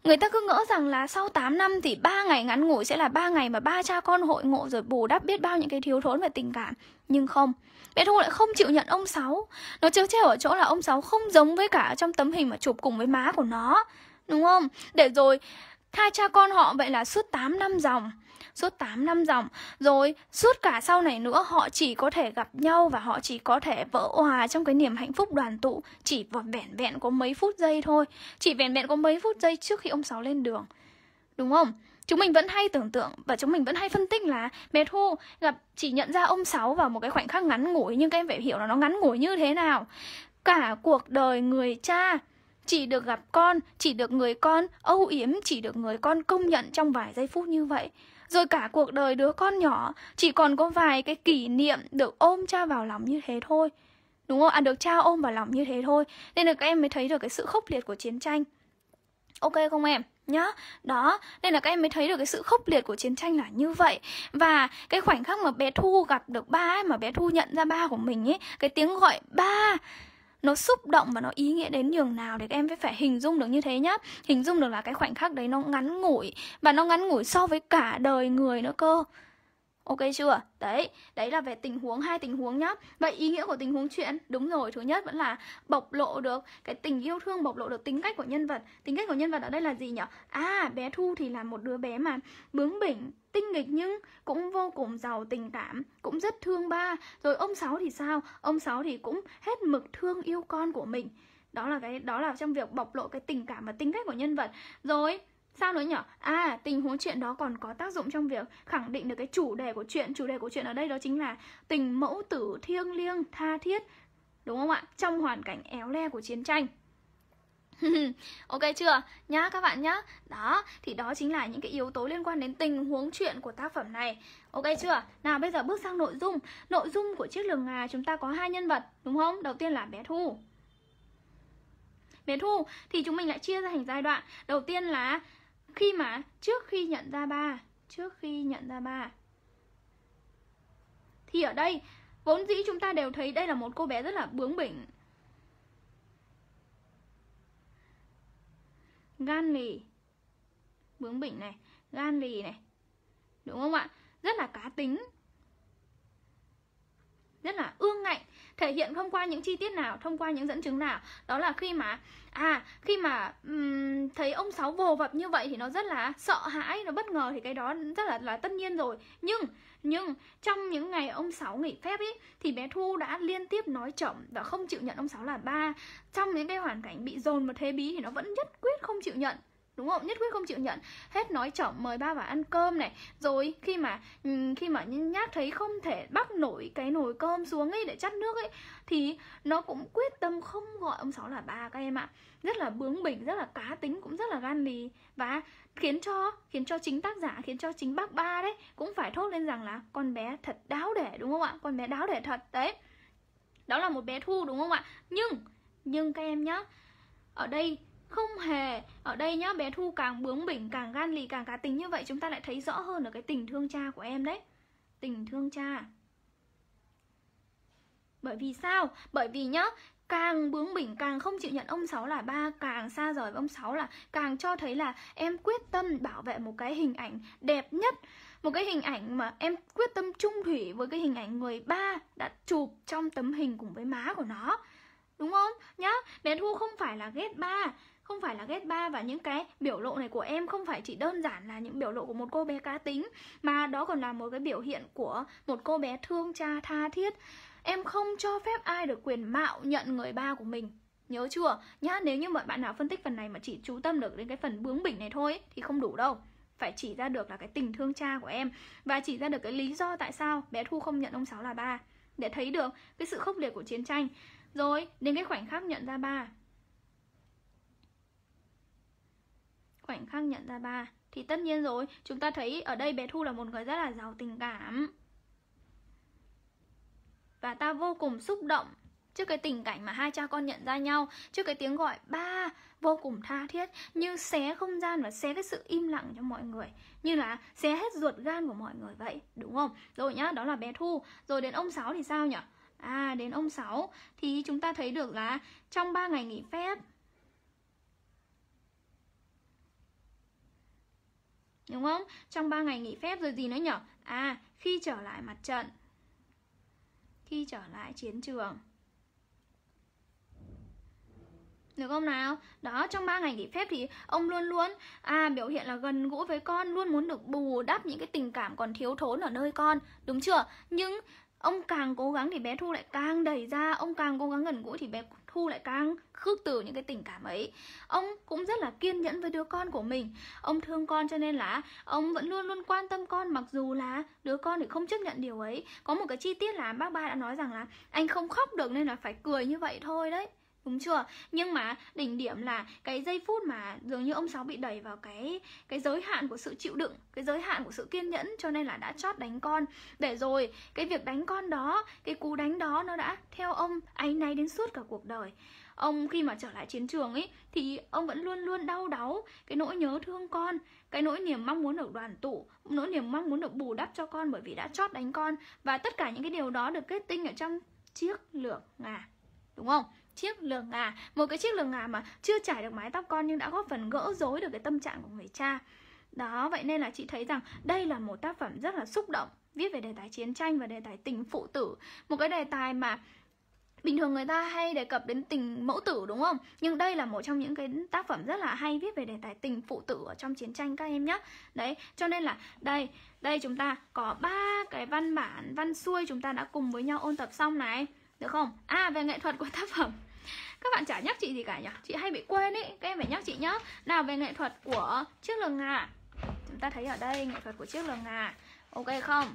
Người ta cứ ngỡ rằng là sau 8 năm thì ba ngày ngắn ngủi sẽ là ba ngày mà ba cha con hội ngộ rồi bù đắp biết bao những cái thiếu thốn về tình cảm. Nhưng không, bé Thu lại không chịu nhận ông Sáu. Nó trêu trêu ở chỗ là ông Sáu không giống với cả trong tấm hình mà chụp cùng với má của nó. Đúng không? Để rồi hai cha con họ vậy là suốt 8 năm dòng suốt 8 năm dòng rồi suốt cả sau này nữa họ chỉ có thể gặp nhau và họ chỉ có thể vỡ hòa trong cái niềm hạnh phúc đoàn tụ chỉ vẹn vẹn có mấy phút giây thôi chỉ vẹn vẹn có mấy phút giây trước khi ông sáu lên đường đúng không chúng mình vẫn hay tưởng tượng và chúng mình vẫn hay phân tích là mẹ thu gặp chỉ nhận ra ông sáu vào một cái khoảnh khắc ngắn ngủi nhưng các em phải hiểu là nó ngắn ngủi như thế nào cả cuộc đời người cha chỉ được gặp con chỉ được người con âu yếm chỉ được người con công nhận trong vài giây phút như vậy rồi cả cuộc đời đứa con nhỏ chỉ còn có vài cái kỷ niệm được ôm cha vào lòng như thế thôi đúng không à được cha ôm vào lòng như thế thôi nên là các em mới thấy được cái sự khốc liệt của chiến tranh ok không em nhá đó nên là các em mới thấy được cái sự khốc liệt của chiến tranh là như vậy và cái khoảnh khắc mà bé thu gặp được ba ấy mà bé thu nhận ra ba của mình ấy cái tiếng gọi ba nó xúc động và nó ý nghĩa đến nhường nào để các em phải hình dung được như thế nhá hình dung được là cái khoảnh khắc đấy nó ngắn ngủi và nó ngắn ngủi so với cả đời người nữa cơ Ok chưa? Đấy, đấy là về tình huống hai tình huống nhá. Vậy ý nghĩa của tình huống chuyện đúng rồi, thứ nhất vẫn là bộc lộ được cái tình yêu thương, bộc lộ được tính cách của nhân vật. Tính cách của nhân vật ở đây là gì nhở À, bé Thu thì là một đứa bé mà bướng bỉnh, tinh nghịch nhưng cũng vô cùng giàu tình cảm, cũng rất thương ba. Rồi ông Sáu thì sao? Ông Sáu thì cũng hết mực thương yêu con của mình. Đó là cái đó là trong việc bộc lộ cái tình cảm và tính cách của nhân vật. Rồi Sao nữa nhở? À, tình huống chuyện đó còn có tác dụng trong việc khẳng định được cái chủ đề của chuyện. Chủ đề của chuyện ở đây đó chính là tình mẫu tử thiêng liêng, tha thiết. Đúng không ạ? Trong hoàn cảnh éo le của chiến tranh. ok chưa? Nhá các bạn nhá. Đó, thì đó chính là những cái yếu tố liên quan đến tình huống chuyện của tác phẩm này. Ok chưa? Nào bây giờ bước sang nội dung. Nội dung của chiếc lường ngà chúng ta có hai nhân vật, đúng không? Đầu tiên là bé Thu. Bé Thu thì chúng mình lại chia ra thành giai đoạn. Đầu tiên là khi mà trước khi nhận ra ba trước khi nhận ra ba thì ở đây vốn dĩ chúng ta đều thấy đây là một cô bé rất là bướng bỉnh gan lì bướng bỉnh này gan lì này đúng không ạ rất là cá tính rất là ương ngạnh thể hiện thông qua những chi tiết nào thông qua những dẫn chứng nào đó là khi mà à khi mà um, thấy ông sáu vồ vập như vậy thì nó rất là sợ hãi nó bất ngờ thì cái đó rất là là tất nhiên rồi nhưng nhưng trong những ngày ông sáu nghỉ phép ấy thì bé thu đã liên tiếp nói chậm và không chịu nhận ông sáu là ba trong những cái hoàn cảnh bị dồn một thế bí thì nó vẫn nhất quyết không chịu nhận đúng không nhất quyết không chịu nhận hết nói trọng mời ba bà ăn cơm này rồi khi mà ừ, khi mà nhát thấy không thể bắt nổi cái nồi cơm xuống ấy để chắt nước ấy thì nó cũng quyết tâm không gọi ông sáu là ba các em ạ rất là bướng bỉnh rất là cá tính cũng rất là gan lì và khiến cho khiến cho chính tác giả khiến cho chính bác ba đấy cũng phải thốt lên rằng là con bé thật đáo để đúng không ạ con bé đáo để thật đấy đó là một bé thu đúng không ạ nhưng nhưng các em nhá ở đây không hề ở đây nhá bé thu càng bướng bỉnh càng gan lì càng cá tính như vậy chúng ta lại thấy rõ hơn ở cái tình thương cha của em đấy tình thương cha bởi vì sao bởi vì nhá càng bướng bỉnh càng không chịu nhận ông sáu là ba càng xa rời với ông sáu là càng cho thấy là em quyết tâm bảo vệ một cái hình ảnh đẹp nhất một cái hình ảnh mà em quyết tâm trung thủy với cái hình ảnh người ba đã chụp trong tấm hình cùng với má của nó đúng không nhá bé thu không phải là ghét ba không phải là ghét ba và những cái biểu lộ này của em không phải chỉ đơn giản là những biểu lộ của một cô bé cá tính mà đó còn là một cái biểu hiện của một cô bé thương cha tha thiết em không cho phép ai được quyền mạo nhận người ba của mình nhớ chưa nhá nếu như mọi bạn nào phân tích phần này mà chỉ chú tâm được đến cái phần bướng bỉnh này thôi thì không đủ đâu phải chỉ ra được là cái tình thương cha của em và chỉ ra được cái lý do tại sao bé thu không nhận ông sáu là ba để thấy được cái sự khốc liệt của chiến tranh rồi đến cái khoảnh khắc nhận ra ba khoảnh khắc nhận ra ba Thì tất nhiên rồi, chúng ta thấy ở đây bé Thu là một người rất là giàu tình cảm Và ta vô cùng xúc động trước cái tình cảnh mà hai cha con nhận ra nhau Trước cái tiếng gọi ba vô cùng tha thiết Như xé không gian và xé cái sự im lặng cho mọi người Như là xé hết ruột gan của mọi người vậy, đúng không? Rồi nhá, đó là bé Thu Rồi đến ông Sáu thì sao nhỉ? À, đến ông Sáu thì chúng ta thấy được là trong 3 ngày nghỉ phép đúng không? Trong 3 ngày nghỉ phép rồi gì nữa nhở? À, khi trở lại mặt trận Khi trở lại chiến trường được không nào? Đó, trong 3 ngày nghỉ phép thì ông luôn luôn à biểu hiện là gần gũi với con, luôn muốn được bù đắp những cái tình cảm còn thiếu thốn ở nơi con, đúng chưa? Nhưng ông càng cố gắng thì bé thu lại càng đẩy ra ông càng cố gắng gần gũi thì bé thu lại càng khước từ những cái tình cảm ấy ông cũng rất là kiên nhẫn với đứa con của mình ông thương con cho nên là ông vẫn luôn luôn quan tâm con mặc dù là đứa con thì không chấp nhận điều ấy có một cái chi tiết là bác ba đã nói rằng là anh không khóc được nên là phải cười như vậy thôi đấy đúng chưa nhưng mà đỉnh điểm là cái giây phút mà dường như ông sáu bị đẩy vào cái cái giới hạn của sự chịu đựng cái giới hạn của sự kiên nhẫn cho nên là đã chót đánh con để rồi cái việc đánh con đó cái cú đánh đó nó đã theo ông áy náy đến suốt cả cuộc đời ông khi mà trở lại chiến trường ấy thì ông vẫn luôn luôn đau đáu cái nỗi nhớ thương con cái nỗi niềm mong muốn được đoàn tụ nỗi niềm mong muốn được bù đắp cho con bởi vì đã chót đánh con và tất cả những cái điều đó được kết tinh ở trong chiếc lược ngà đúng không chiếc lừa ngà một cái chiếc lừa ngà mà chưa trải được mái tóc con nhưng đã góp phần gỡ rối được cái tâm trạng của người cha đó vậy nên là chị thấy rằng đây là một tác phẩm rất là xúc động viết về đề tài chiến tranh và đề tài tình phụ tử một cái đề tài mà bình thường người ta hay đề cập đến tình mẫu tử đúng không nhưng đây là một trong những cái tác phẩm rất là hay viết về đề tài tình phụ tử ở trong chiến tranh các em nhé đấy cho nên là đây đây chúng ta có ba cái văn bản văn xuôi chúng ta đã cùng với nhau ôn tập xong này được không à về nghệ thuật của tác phẩm các bạn chả nhắc chị gì cả nhỉ chị hay bị quên ý các em phải nhắc chị nhá nào về nghệ thuật của chiếc lường ngà chúng ta thấy ở đây nghệ thuật của chiếc lường ngà ok không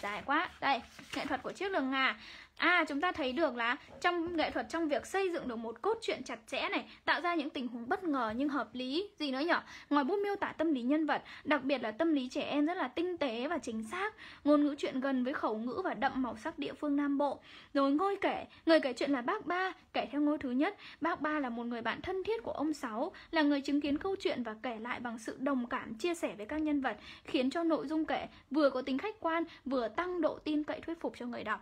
dài quá đây nghệ thuật của chiếc lường ngà À chúng ta thấy được là trong nghệ thuật trong việc xây dựng được một cốt truyện chặt chẽ này Tạo ra những tình huống bất ngờ nhưng hợp lý Gì nữa nhở? ngoài bút miêu tả tâm lý nhân vật Đặc biệt là tâm lý trẻ em rất là tinh tế và chính xác Ngôn ngữ chuyện gần với khẩu ngữ và đậm màu sắc địa phương Nam Bộ Rồi ngôi kể Người kể chuyện là bác ba Kể theo ngôi thứ nhất Bác ba là một người bạn thân thiết của ông Sáu Là người chứng kiến câu chuyện và kể lại bằng sự đồng cảm chia sẻ với các nhân vật Khiến cho nội dung kể vừa có tính khách quan vừa tăng độ tin cậy thuyết phục cho người đọc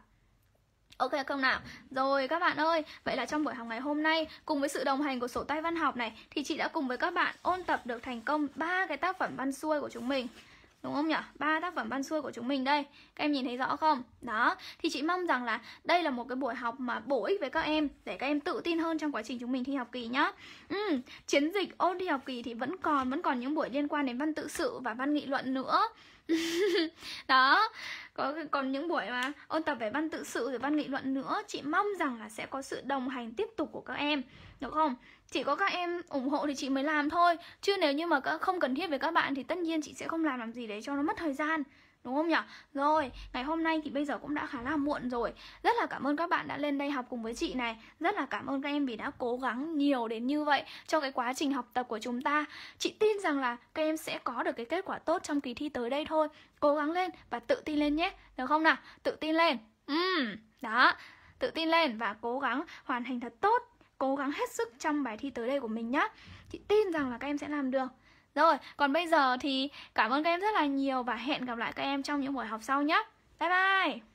Ok không nào? Rồi các bạn ơi, vậy là trong buổi học ngày hôm nay cùng với sự đồng hành của sổ tay văn học này thì chị đã cùng với các bạn ôn tập được thành công ba cái tác phẩm văn xuôi của chúng mình đúng không nhỉ? Ba tác phẩm văn xuôi của chúng mình đây. Các em nhìn thấy rõ không? Đó, thì chị mong rằng là đây là một cái buổi học mà bổ ích với các em để các em tự tin hơn trong quá trình chúng mình thi học kỳ nhá. Ừ, chiến dịch ôn thi học kỳ thì vẫn còn vẫn còn những buổi liên quan đến văn tự sự và văn nghị luận nữa. đó có còn những buổi mà ôn tập về văn tự sự rồi văn nghị luận nữa chị mong rằng là sẽ có sự đồng hành tiếp tục của các em được không chỉ có các em ủng hộ thì chị mới làm thôi chứ nếu như mà không cần thiết với các bạn thì tất nhiên chị sẽ không làm làm gì để cho nó mất thời gian đúng không nhỉ? Rồi, ngày hôm nay thì bây giờ cũng đã khá là muộn rồi. Rất là cảm ơn các bạn đã lên đây học cùng với chị này. Rất là cảm ơn các em vì đã cố gắng nhiều đến như vậy cho cái quá trình học tập của chúng ta. Chị tin rằng là các em sẽ có được cái kết quả tốt trong kỳ thi tới đây thôi. Cố gắng lên và tự tin lên nhé. Được không nào? Tự tin lên. Ừm, đó. Tự tin lên và cố gắng hoàn thành thật tốt cố gắng hết sức trong bài thi tới đây của mình nhá Chị tin rằng là các em sẽ làm được. Rồi, còn bây giờ thì cảm ơn các em rất là nhiều và hẹn gặp lại các em trong những buổi học sau nhé. Bye bye!